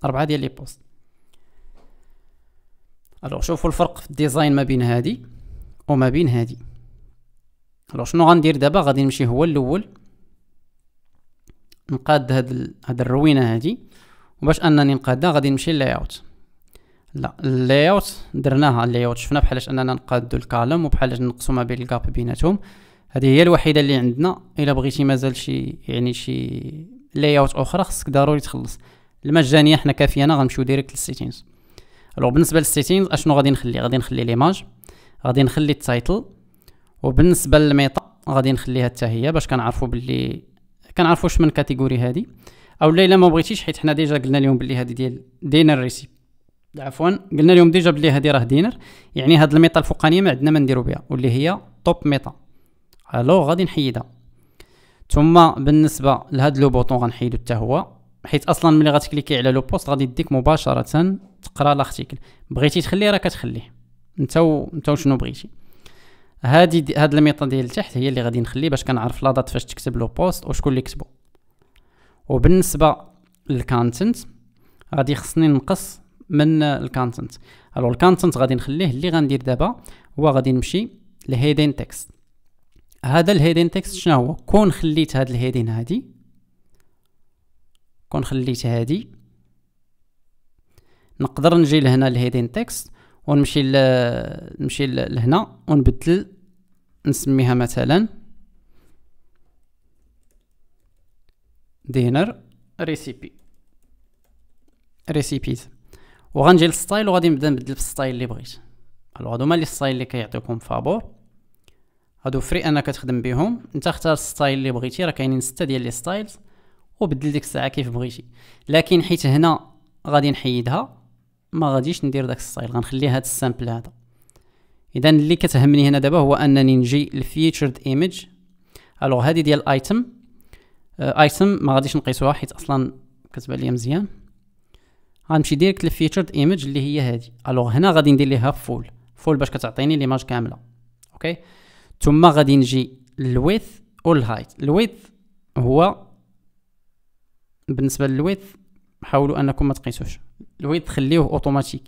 أربعة ديال لي بوست الوغ شوفوا الفرق في الديزاين ما بين هادي وما بين هادي الوغ شنو غندير دابا غادي نمشي هو الاول نقاد هاد ال... هاد الروينه هادي وباش انني نقادها غادي نمشي للاي اوت لا اللاي اوت درناها اللاي اوت شفنا بحالاش اننا نقادو الكالم وبحالاش نقصو ما بين الكاب بيناتهم هذه هي الوحيده اللي عندنا الا بغيتي مازال شي يعني شي لاي اوت اخرى خصك ضروري تخلص المجانيه حنا كافيانا غنمشيو ديريكت للسيتينز الوغ بالنسبه للسيتينز اشنو غادي نخلي غادي نخلي ليماج غادي نخلي التايتل وبالنسبه للميتا غادي نخليها حتى هي باش كنعرفوا باللي كنعرفوا شمن من كاتيجوري هادي او الا ما بغيتيش حيت حنا ديجا قلنا لهم باللي هادي ديال دينر ريسيب عفوا قلنا لهم ديجا بلي هادي راه دينر يعني هاد الميطا الفوقانيه ما عندنا ما نديرو بها واللي هي توب ميطا الو غادي نحيدها ثم بالنسبه لهاد لو بوطون غنحيدو حتى هو حيت اصلا ملي غتكليكي على لو بوست غادي يديك مباشره تقرا لارتيكل بغيتي تخليه راه كتخليه انت انت شنو بغيتي هادي دي... هاد الميطه ديال التحت هي اللي غادي نخليه باش كنعرف لا دات فاش تكتب لو بوست وشكون اللي كتبو وبالنسبه للكونتنت غادي خصني نقص من الكونتنت الو الكونتنت غادي نخليه اللي غندير دابا هو غادي نمشي لهيدين تكست هذا الهيدين تكست شنو هو كون خليت هاد الهيدين هادي كون خليت هادي نقدر نجي لهنا لهيدين تكست ونمشي ل نمشي لهنا ونبدل نسميها مثلا دينر ريسيبي ريسيبيز وغنجي للستايل وغادي نبدا نبدل في الستايل اللي بغيت الوغ هادو هما لي ستايل اللي كيعطيوكم فابور هادو فري انا كتخدم بهم انت اختار الستايل اللي بغيتي راه كاينين ستة ديال لي ستايلز وبدل ديك الساعه كيف بغيتي لكن حيت هنا غادي نحيدها ما غاديش ندير داك الستايل غنخلي هاد السامبل هذا اذا اللي كتهمني هنا دابا هو انني نجي للفيتشرد ايمج الوغ هادي ديال ايتم ايتم آه، ما غاديش نقيسوها حيت اصلا كتبان ليا مزيان غنمشي ديريكت للفيتشرد ايمج اللي هي هادي الوغ هنا غادي ندير ليها فول فول باش كتعطيني ليماج كامله اوكي ثم غادي نجي للويث والهايت الويث هو بالنسبه للويد حاولوا انكم ما تقيسوش الويدث خليوه اوتوماتيك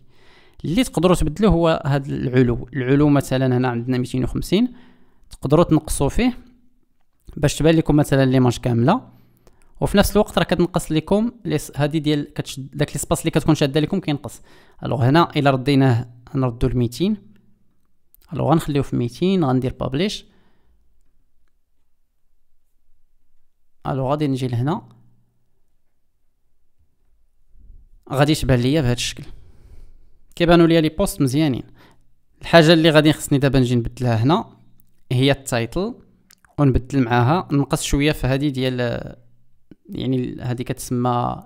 اللي تقدروا تبدلوه هو هذا العلو العلو مثلا هنا عندنا 250 تقدروا تنقصوا فيه باش تبان لكم مثلا لي مانش كامله وفي نفس الوقت راه كتنقص لكم هذه ديال كتشد داك سباس اللي كتكون شاده لكم كينقص الوغ هنا الا رديناه نردو ل 200 الوغ غنخليوه في 200 غندير بابليش الوغ غادي نجي لهنا غادي تبان ليا بهذا الشكل كيبانوا ليا لي بوست مزيانين الحاجه اللي غادي خصني دابا نجي نبدلها هنا هي التايتل ونبدل معاها نقص شويه في هذه ديال يعني هذه كتسمى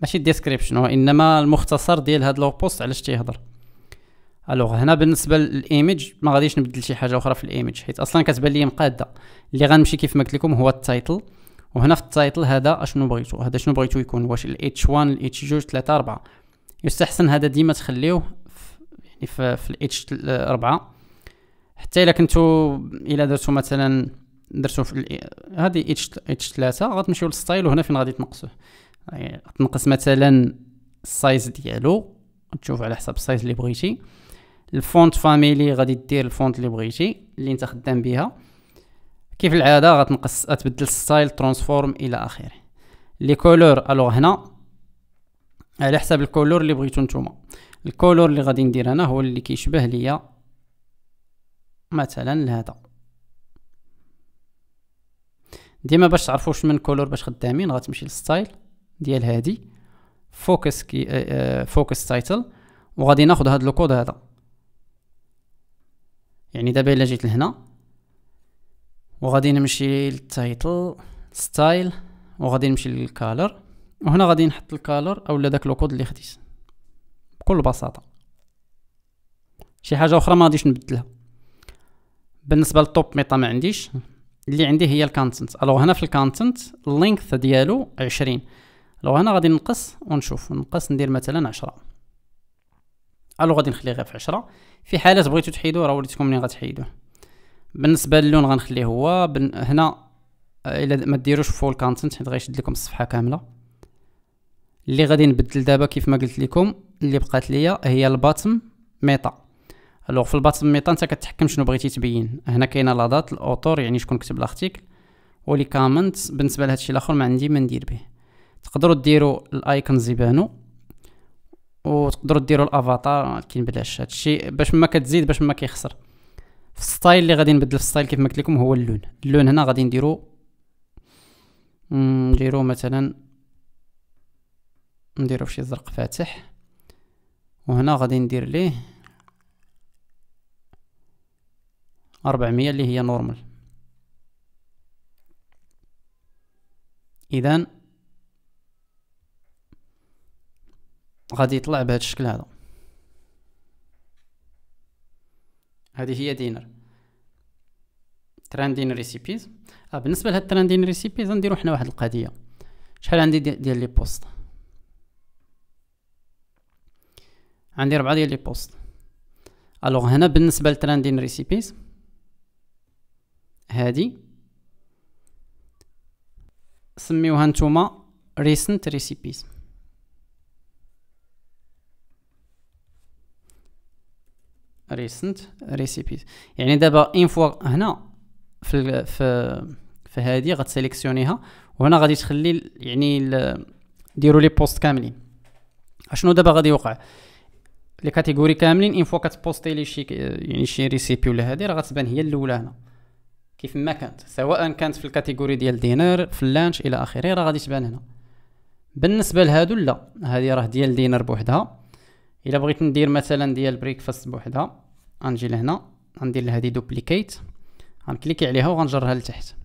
ماشي ديسكريبشن وانما المختصر ديال هاد لو بوست علاش تيهضر الوغ هنا بالنسبه للايميج ما غاديش نبدل شي حاجه اخرى في الايميج حيت اصلا كتبان لي مقاده اللي غنمشي كيف ما قلت لكم هو التايتل وهنا في التايتل هذا اشنو بغيتو هذا شنو بغيتو يكون واش الاتش 1 الاتش 2 3 4 يستحسن هذا ديما تخليوه يعني في, في الاتش 4 حتى الا كنتو الا درتو مثلا درتو في هذه اتش اتش 3 غتمشيو للستايل وهنا فين غادي تنقصوه يعني تنقص مثلا السايز ديالو تشوف على حسب السايز اللي بغيتي الفونت فاميلي غادي دير الفونت اللي بغيتي اللي انت خدام بها كيف العاده غتنقص غتبدل ستايل ترانسفورم الى اخره لي كولور الوغ هنا على حساب الكولور اللي بغيتو نتوما الكولور اللي غادي ندير انا هو اللي كيشبه ليا مثلا لهذا ديما باش تعرفوا واش من كولور باش خدامين غتمشي للستايل ديال هادي فوكس كي اه, آه، فوكس تايتل وغادي ناخذ هاد الكود هذا يعني دابا الا جيت لهنا وغادي نمشي للتايتل ستايل وغادي نمشي للكالر وهنا غادي نحط الكالر اولا داك لوكود اللي خديت بكل بساطه شي حاجه اخرى ما غاديش نبدلها بالنسبه للتوب ميتا ما عنديش اللي عندي هي الكونتنت الوغ هنا في الكونتنت اللينكث ديالو عشرين لو هنا غادي نقص ونشوف نقص ندير مثلا عشرة الوغ غادي نخليه غير في عشرة في حاله بغيتو تحيدوه راه وريتكم منين غتحيدوه بالنسبه للون غنخليه هو بن... هنا آه، الا ما ديروش فول كونتنت حيت غيشد لكم الصفحه كامله اللي غادي نبدل دابا كيف ما قلت لكم اللي بقات ليا هي الباتم ميتا الوغ في الباتم ميتا انت كتحكم شنو بغيتي تبين هنا كاينه لا دات الاوتور يعني شكون كتب الارتيكل ولي كامنت بالنسبه لهادشي الاخر ما عندي ما ندير به تقدروا ديروا الايكونز يبانو وتقدروا ديروا الافاتار كاين بلاش هادشي باش ما كتزيد باش ما كيخسر في الستايل اللي غادي نبدل في الستايل كيف ما قلت لكم هو اللون اللون هنا غادي نديرو نديرو مثلا نديرو شي زرق فاتح وهنا غادي ندير ليه 400 اللي هي نورمال اذا غادي يطلع بهذا الشكل هذا هذه هي دينر تراندين ريسيبيز آه بالنسبه لهاد تراندين ريسيبيز نديرو حنا واحد القضيه شحال عندي ديال لي بوست عندي ربعة ديال لي بوست الوغ هنا بالنسبه لتراندين ريسيبيز هادي سميوها نتوما ريسنت ريسيبيز ريسنت ريسيبيز يعني دابا اون فوا هنا في في في هذه غتسيليكسيونيها وهنا غادي تخلي يعني ديروا لي بوست كاملين اشنو دابا غادي يوقع لي كاتيجوري كاملين اون فوا كتبوستي لي شي يعني شي ريسيبي ولا هادي راه غتبان هي الاولى هنا كيف ما كانت سواء كانت في الكاتيجوري ديال دينر في اللانش الى اخره راه غادي تبان هنا بالنسبه لهادو لا هذه راه ديال دينر بوحدها الا بغيت ندير مثلا ديال بريكفاست بوحدها غنجي لهنا غندير لها دي دوبليكيت غنكليكي عليها وغنجرها لتحت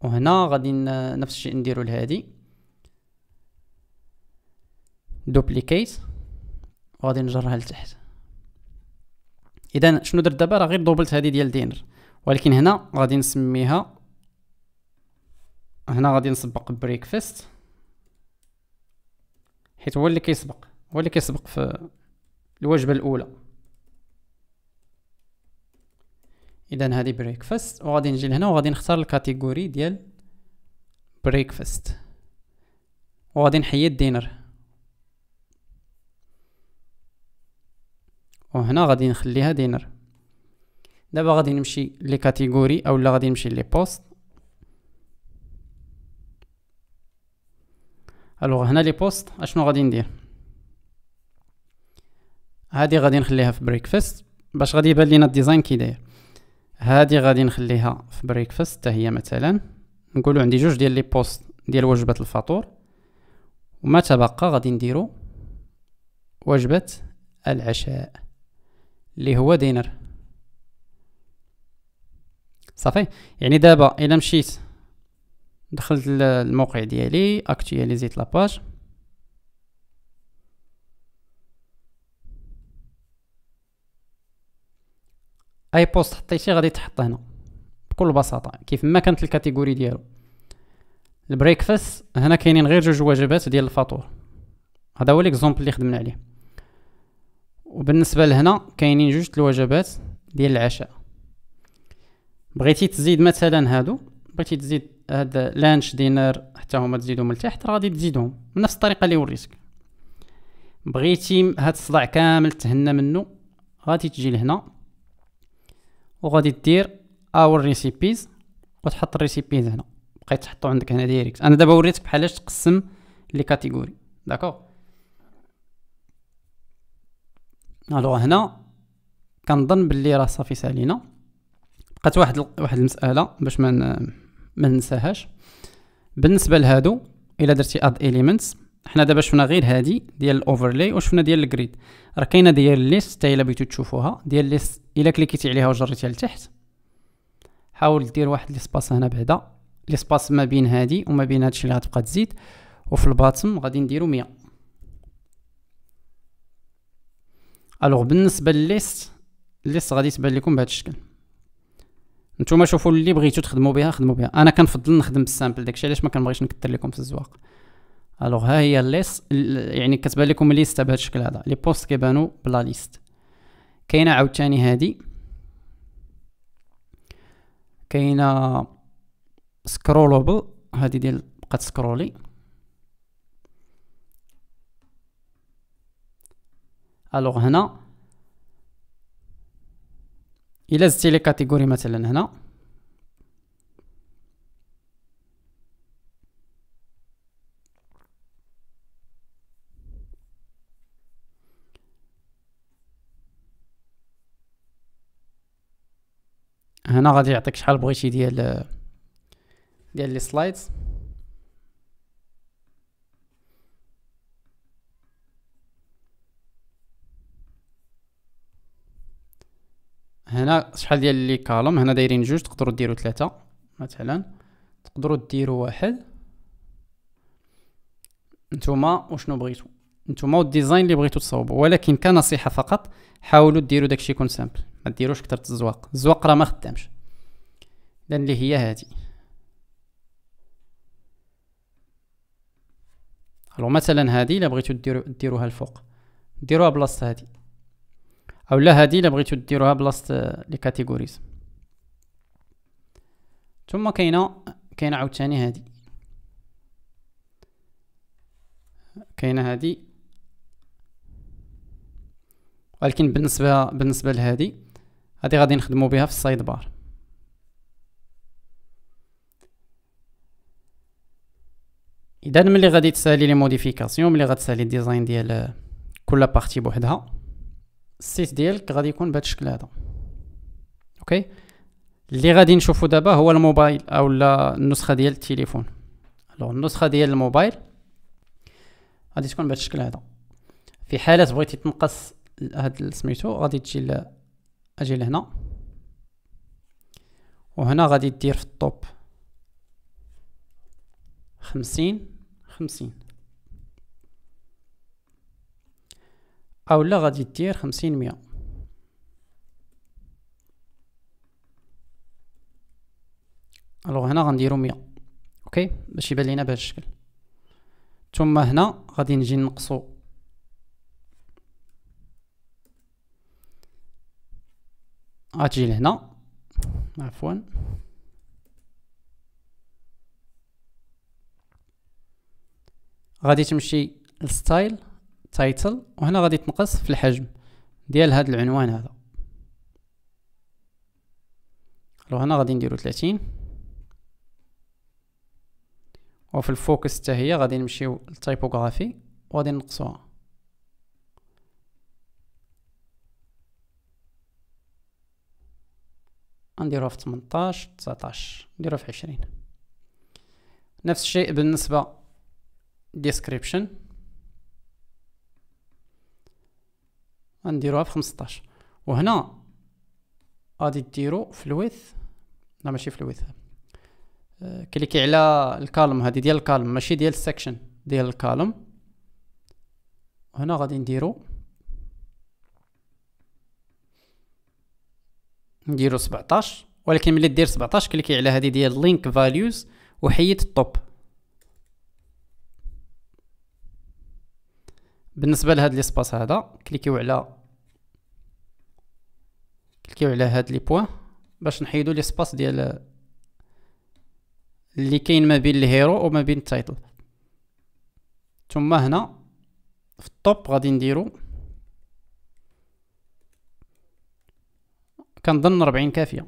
وهنا غادي نفس الشيء نديرو لهادي دوبليكيت وغادي نجرها لتحت اذا شنو درت دابا راه غير دوبلت هذه ديال دينر ولكن هنا غادي نسميها هنا غادي نسبق بريكفاست حيت هو اللي كيسبق هو اللي كيسبق في الوجبه الاولى اذا هذه بريكفاست وغادي نجي لهنا وغادي نختار الكاتيجوري ديال بريكفاست وغادي نحيد دينر وهنا غادي نخليها دينر دابا غادي نمشي لي كاتيجوري اولا غادي نمشي لي بوست الوغ هنا لي بوست اشنو غادي ندير هادي غادي نخليها في بريكفاست باش غادي يبان لينا الديزاين كي داير هادي غادي نخليها في بريكفاست حتى هي مثلا نقولوا عندي جوج ديال لي بوست ديال وجبه الفطور وما تبقى غادي نديرو وجبه العشاء اللي هو دينر صافي يعني دابا الا مشيت دخلت الموقع ديالي اكتياليزيت لاباج اي بوست حطيتيه غادي تحط هنا بكل بساطه كيف ما كانت الكاتيجوري ديالو البريكفاست هنا كاينين غير جوج وجبات ديال الفطور هذا هو ليكزومبل اللي خدمنا عليه وبالنسبه لهنا كاينين جوج الوجبات ديال العشاء بغيتي تزيد مثلا هادو بغيتي تزيد هاد لانش دينر حتى هما تزيدهم لتحت راه غادي تزيدهم بنفس الطريقه اللي وريتك بغيتي هاد الصداع كامل تهنى منه غادي تجي لهنا وغادي دير اور ريسيبيز وتحط الريسيبيز هنا بقيت تحطو عندك هنا ديريكت انا دابا وريتك بحالاش تقسم لي كاتيجوري داكوغ الوغ هنا كنظن باللي راه صافي سالينا بقات واحد ال... واحد المساله باش ما من... ننساهاش بالنسبه لهادو الا درتي اد اليمنتس حنا دابا شفنا غير هادي ديال الاوفرلاي وشفنا ديال الجريد راه كاينه ديال الليست حتى الا بغيتو تشوفوها ديال الليست الا كليكيتي عليها وجريتيها لتحت حاول دير واحد ليسباس هنا بعدا ليسباس ما بين هادي وما بين هادشي اللي غتبقى تزيد وفي الباتم غادي نديرو 100 الوغ بالنسبه لليست الليست غادي تبان لكم بهذا الشكل نتوما شوفوا اللي بغيتو تخدموا بها خدموا بها انا كنفضل نخدم بالسامبل داكشي علاش ما كنبغيش نكثر لكم في الزواق الوغ ها هي الليست يعني كتبان لكم ليست بهذا الشكل هذا لي بوست كيبانو بلا ليست كاينه عاوتاني هادي كاينه سكرولوبل هادي ديال بقى تسكرولي الوغ هنا الى زدتي لي كاتيجوري مثلا هنا هنا غادي يعطيك شحال بغيتي ديال ديال لي سلايدز هنا شحال ديال لي كالوم هنا دايرين جوج تقدروا ديروا ثلاثه مثلا تقدروا ديروا واحد نتوما وشنو بغيتو نتوما والديزاين اللي بغيتو تصاوبوا ولكن كنصيحه فقط حاولوا ديروا داكشي يكون سامبل ما ديروش كثرة الزواق الزواق راه ما خدامش اذا اللي هي هادي الو مثلا هادي الا بغيتو ديرو ديروها الفوق ديروها بلاصه هادي اولا هادي الا بغيتو ديروها بلاصه لي كاتيجوريز ثم كاينه كاينه عاوتاني هادي كاينه هادي ولكن بالنسبه بالنسبه لهادي هذه غادي نخدمو بها في السايد بار اذا ملي غادي تسالي لي موديفيكاسيون ملي غتسالي الديزاين ديال كل بارتي بوحدها السيت ديالك غادي يكون بهذا الشكل هذا اوكي اللي غادي نشوفو دابا هو الموبايل او النسخه ديال التليفون الوغ النسخه ديال الموبايل غادي تكون بهذا الشكل هذا في حاله بغيتي تنقص هاد سميتو غادي تجي اجي لهنا وهنا غادي دير في الطوب خمسين خمسين او لا غادي دير خمسين مية الوغ هنا غنديرو مية اوكي باش يبان لينا بهذا الشكل ثم هنا غادي نجي نقصو غتجي لهنا عفوا غادي تمشي لستايل تايتل وهنا غادي تنقص في الحجم ديال هذا العنوان هذا لو هنا غادي نديرو 30 وفي الفوكس حتى هي غادي نمشيو للتايبوغرافي وغادي نقصوها غنديروها في 18 19 نديروها في 20 نفس الشيء بالنسبه ديسكريبشن غنديروها في 15 وهنا غادي ديرو في الويث لا ماشي في الويث آه، كليكي على الكالم هذه ديال الكالم ماشي ديال السكشن ديال الكالم هنا غادي نديرو نديرو 17 ولكن ملي دير 17 كليكي على هذه ديال لينك فاليوز وحيد الطوب بالنسبه لهاد لي سباس هذا كليكيو على كليكيو على هاد لي بوين باش نحيدو لي سباس ديال اللي كاين ما بين الهيرو وما بين التايتل ثم هنا في الطوب غادي نديرو كنظن ربعين كافيه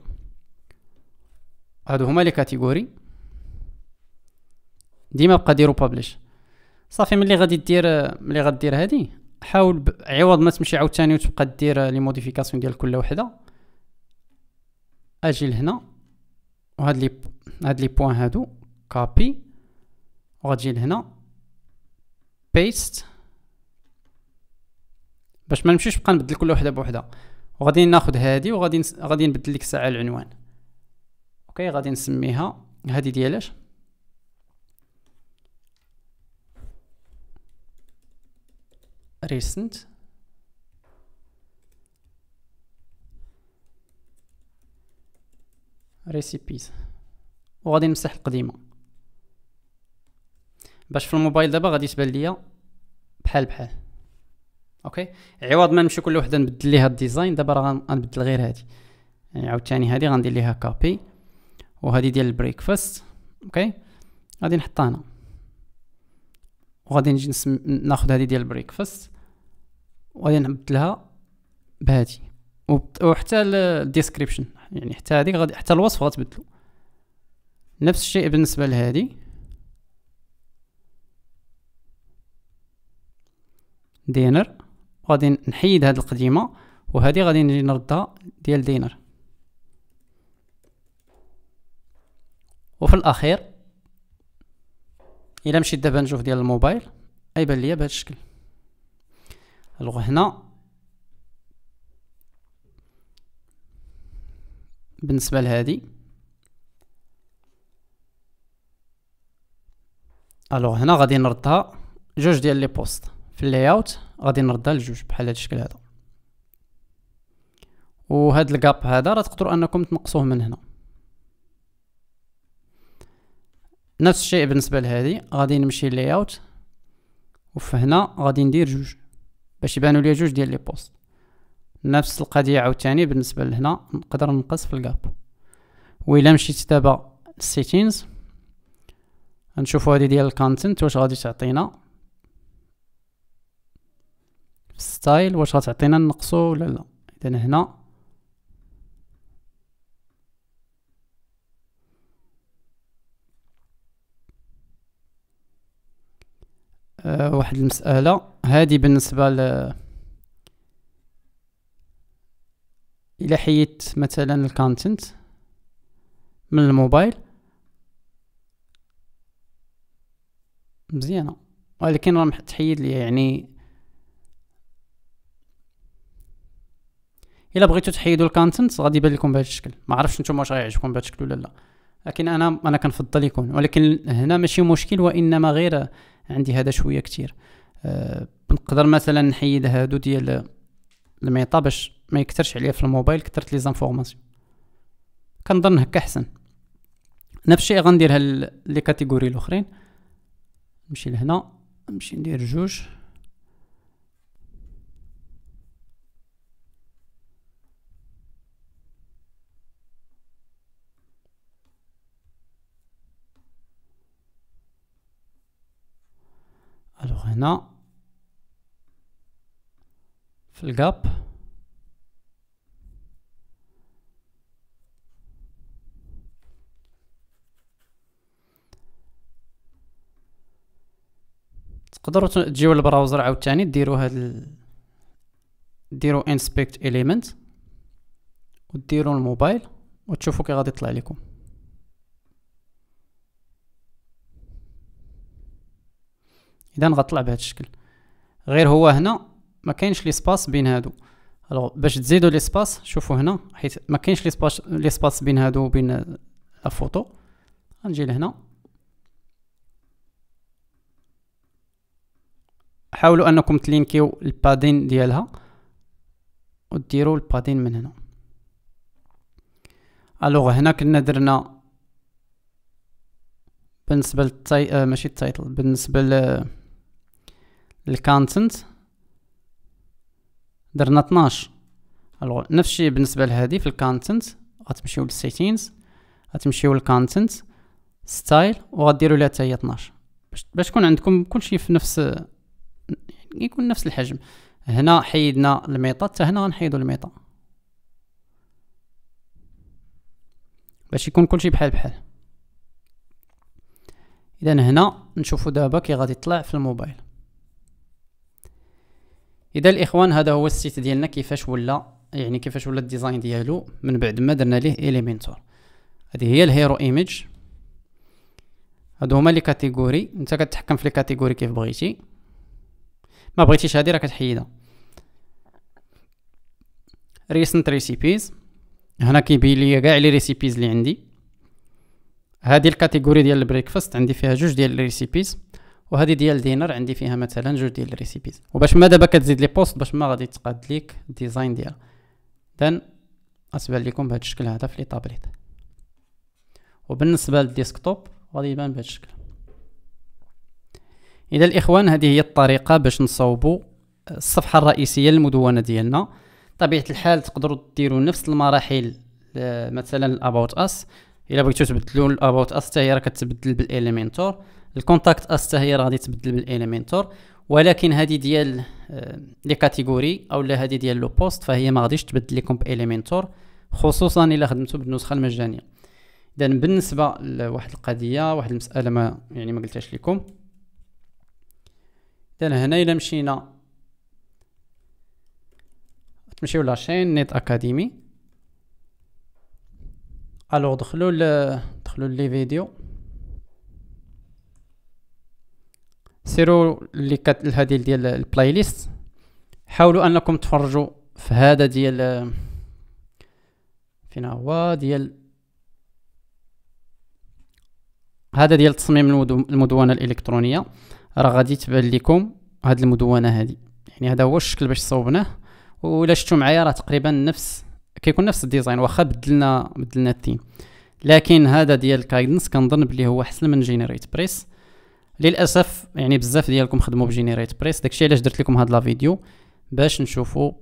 هادو هما لي كاتيجوري ديما بقى ديرو بابليش صافي ملي غادي دير ملي غدير هادي حاول عوض ما تمشي عاوتاني وتبقى دير لي موديفيكاسيون ديال كل وحده اجي لهنا وهاد لي هاد لي بوين هادو كابي وغتجي لهنا بيست باش ما نمشيش نبقى نبدل كل وحده بوحده وغادي ناخذ هذه وغادي نس... غادي نبدل لك الساعه العنوان اوكي غادي نسميها هذه ديالاش ريسنت ريسيبيز وغادي نمسح القديمه باش في الموبايل دابا غادي تبان ليا بحال بحال اوكي عوض ما نمشي كل وحده نبدل ليها الديزاين دابا راه غنبدل غير هادي يعني عاوتاني هادي غندير ليها كوبي وهادي ديال البريكفاست اوكي غادي نحطها هنا وغادي نجي ناخذ ناخد هادي ديال البريكفاست وغادي نبدلها بهادي وحتى الديسكريبشن يعني حتى هادي غادي حتى الوصف غتبدلو نفس الشيء بالنسبه لهادي دينر وغادي نحيد هاد القديمه وهادي غادي نجي نردها ديال دينر وفي الاخير الا مشيت دابا نشوف ديال الموبايل ايبان ليا بهذا الشكل الوغ هنا بالنسبه لهادي الوغ هنا غادي نردها جوج ديال لي بوست في اللاي اوت غادي نردها لجوج بحال هذا الشكل هذا وهاد الكاب هذا راه تقدروا انكم تنقصوه من هنا نفس الشيء بالنسبه لهذه غادي نمشي للاي اوت وفهنا غادي ندير جوج باش يبانوا لي جوج ديال لي بوست نفس القضيه عاوتاني بالنسبه لهنا نقدر نقص في الكاب الى مشيت دابا السيتينز نشوفوا هذه ديال الكونتنت واش غادي تعطينا ستايل واش غتعطينا نقصو ولا لا اذا هنا آه، واحد المسألة هذه بالنسبة ل إلى حيدت مثلا الكونتنت من الموبايل مزيانة ولكن راه تحيد لي يعني الا بغيتو تحيدوا الكونتنت غادي يبان لكم بهذا الشكل ما عرفتش نتوما واش غيعجبكم بهذا الشكل ولا لا لكن انا انا كنفضل يكون ولكن هنا ماشي مشكل وانما غير عندي هذا شويه كتير أه نقدر مثلا نحيد هادو ديال الميطا باش ما يكثرش عليا في الموبايل كثرت لي زانفورماسيون كنظن هكا احسن نفس الشيء غندير هاد لي كاتيجوري الاخرين نمشي لهنا نمشي ندير جوج الوغ هنا في الجاب تقدروا تجيو للبراوزر عاوتاني ديروا هاد ال... ديروا انسبكت اليمنت وديروا الموبايل وتشوفوا كي غادي يطلع لكم اذا غطلع بهذا الشكل غير هو هنا ما كاينش لي سباس بين هادو الوغ باش تزيدو لي سباس شوفوا هنا حيت ما كاينش لي سباس بين هادو وبين لا فوتو غنجي لهنا حاولوا انكم تلينكيو البادين ديالها وديروا البادين من هنا الوغ هنا كنا درنا بالنسبه للتاي آه، ماشي التايتل بالنسبه ل الكونتنت درنا 12 الوغ نفس الشيء بالنسبه لهذه في الكونتنت غتمشيو للسيتينز غتمشيو للكونتنت ستايل وغديروا لها حتى هي 12 باش تكون عندكم كلشي في نفس يكون نفس الحجم هنا حيدنا الميطا حتى هنا غنحيدو الميطا باش يكون كلشي بحال بحال اذا هنا نشوفو دابا كي غادي يطلع في الموبايل اذا الاخوان هذا هو السيت ديالنا كيفاش ولا يعني كيفاش ولا الديزاين ديالو من بعد ما درنا ليه اليمنتور هذه هي الهيرو ايمج هادو هما لي كاتيجوري انت كتحكم في لي كاتيجوري كيف بغيتي ما بغيتيش هادي راه كتحيدها ريسنت ريسيبيز هنا كيبين لي كاع لي ريسيبيز اللي عندي هادي الكاتيجوري ديال البريكفاست عندي فيها جوج ديال الريسيبيز وهذه ديال دينر عندي فيها مثلا جوج ديال الريسيبيز وباش ما دابا كتزيد لي بوست باش ما غادي تقاد ليك الديزاين ديالها دان غتبان لكم بهذا الشكل هذا في لي طابليت وبالنسبه للديسكتوب غادي يبان بهذا الشكل اذا الاخوان هذه هي الطريقه باش نصوبوا آه، الصفحه الرئيسيه للمدونه ديالنا طبيعه الحال تقدروا ديروا نفس المراحل آه، مثلا الاباوت اس الا بغيتو تبدلوا الاباوت اس حتى هي راه كتبدل بالاليمنتور الكونتاكت اس هي راه غادي تبدل بالاليمنتور ولكن هذه ديال آه، لي كاتيجوري اولا هذه ديال لو بوست فهي ما غاديش تبدل لكم باليمنتور خصوصا الا خدمتو بالنسخه المجانيه اذا بالنسبه لواحد القضيه واحد المساله ما يعني ما قلتهاش لكم اذا هنا الا مشينا تمشيو لاشين نيت اكاديمي الو دخلوا دخلوا لي فيديو سيروا اللينكات الهديل ديال البلاي ليست حاولوا انكم تفرجوا في هذا ديال فين هو ديال هذا ديال تصميم المدونه الالكترونيه راه غادي تبان لكم هاد المدونه هادي يعني هذا هو الشكل باش صوبناه ولا شفتوا معايا راه تقريبا نفس كيكون نفس الديزاين واخا بدلنا بدلنا التيم لكن هذا ديال كايدنس كنظن بلي هو احسن من جينيريت بريس للاسف يعني بزاف ديالكم خدموا بجينيريت بريس داكشي علاش درت لكم هاد لا فيديو باش نشوفوا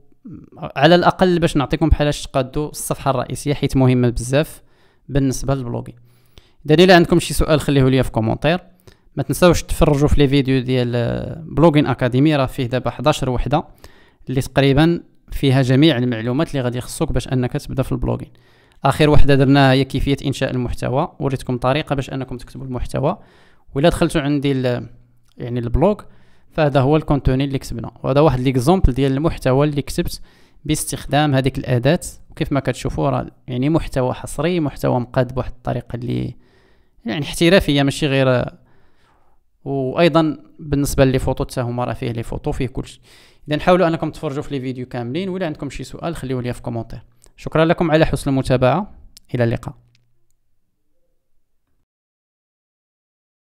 على الاقل باش نعطيكم بحال اش تقادوا الصفحه الرئيسيه حيت مهمه بزاف بالنسبه للبلوغي دليل عندكم شي سؤال خليه ليا في كومونتير ما تنساوش تفرجوا في لي فيديو ديال بلوغين اكاديمي راه فيه دابا 11 وحده اللي تقريبا فيها جميع المعلومات اللي غادي يخصوك باش انك تبدا في البلوغين اخر وحده درناها هي كيفيه انشاء المحتوى وريتكم طريقه باش انكم تكتبوا المحتوى ولا دخلتوا عندي يعني البلوك فهذا هو الكونتوني اللي كتبنا وهذا واحد ليكزومبل ديال المحتوى اللي كتبت باستخدام هذيك الاداه وكيف ما كتشوفوا راه يعني محتوى حصري محتوى مقاد بواحد الطريقه اللي يعني احترافيه ماشي غير وايضا بالنسبه لي فوتو حتى هما راه فيه لي فوتو فيه كلشي اذا حاولوا انكم تفرجوا في لي فيديو كاملين ولا عندكم شي سؤال خليوه لي في كومونتير شكرا لكم على حسن المتابعه الى اللقاء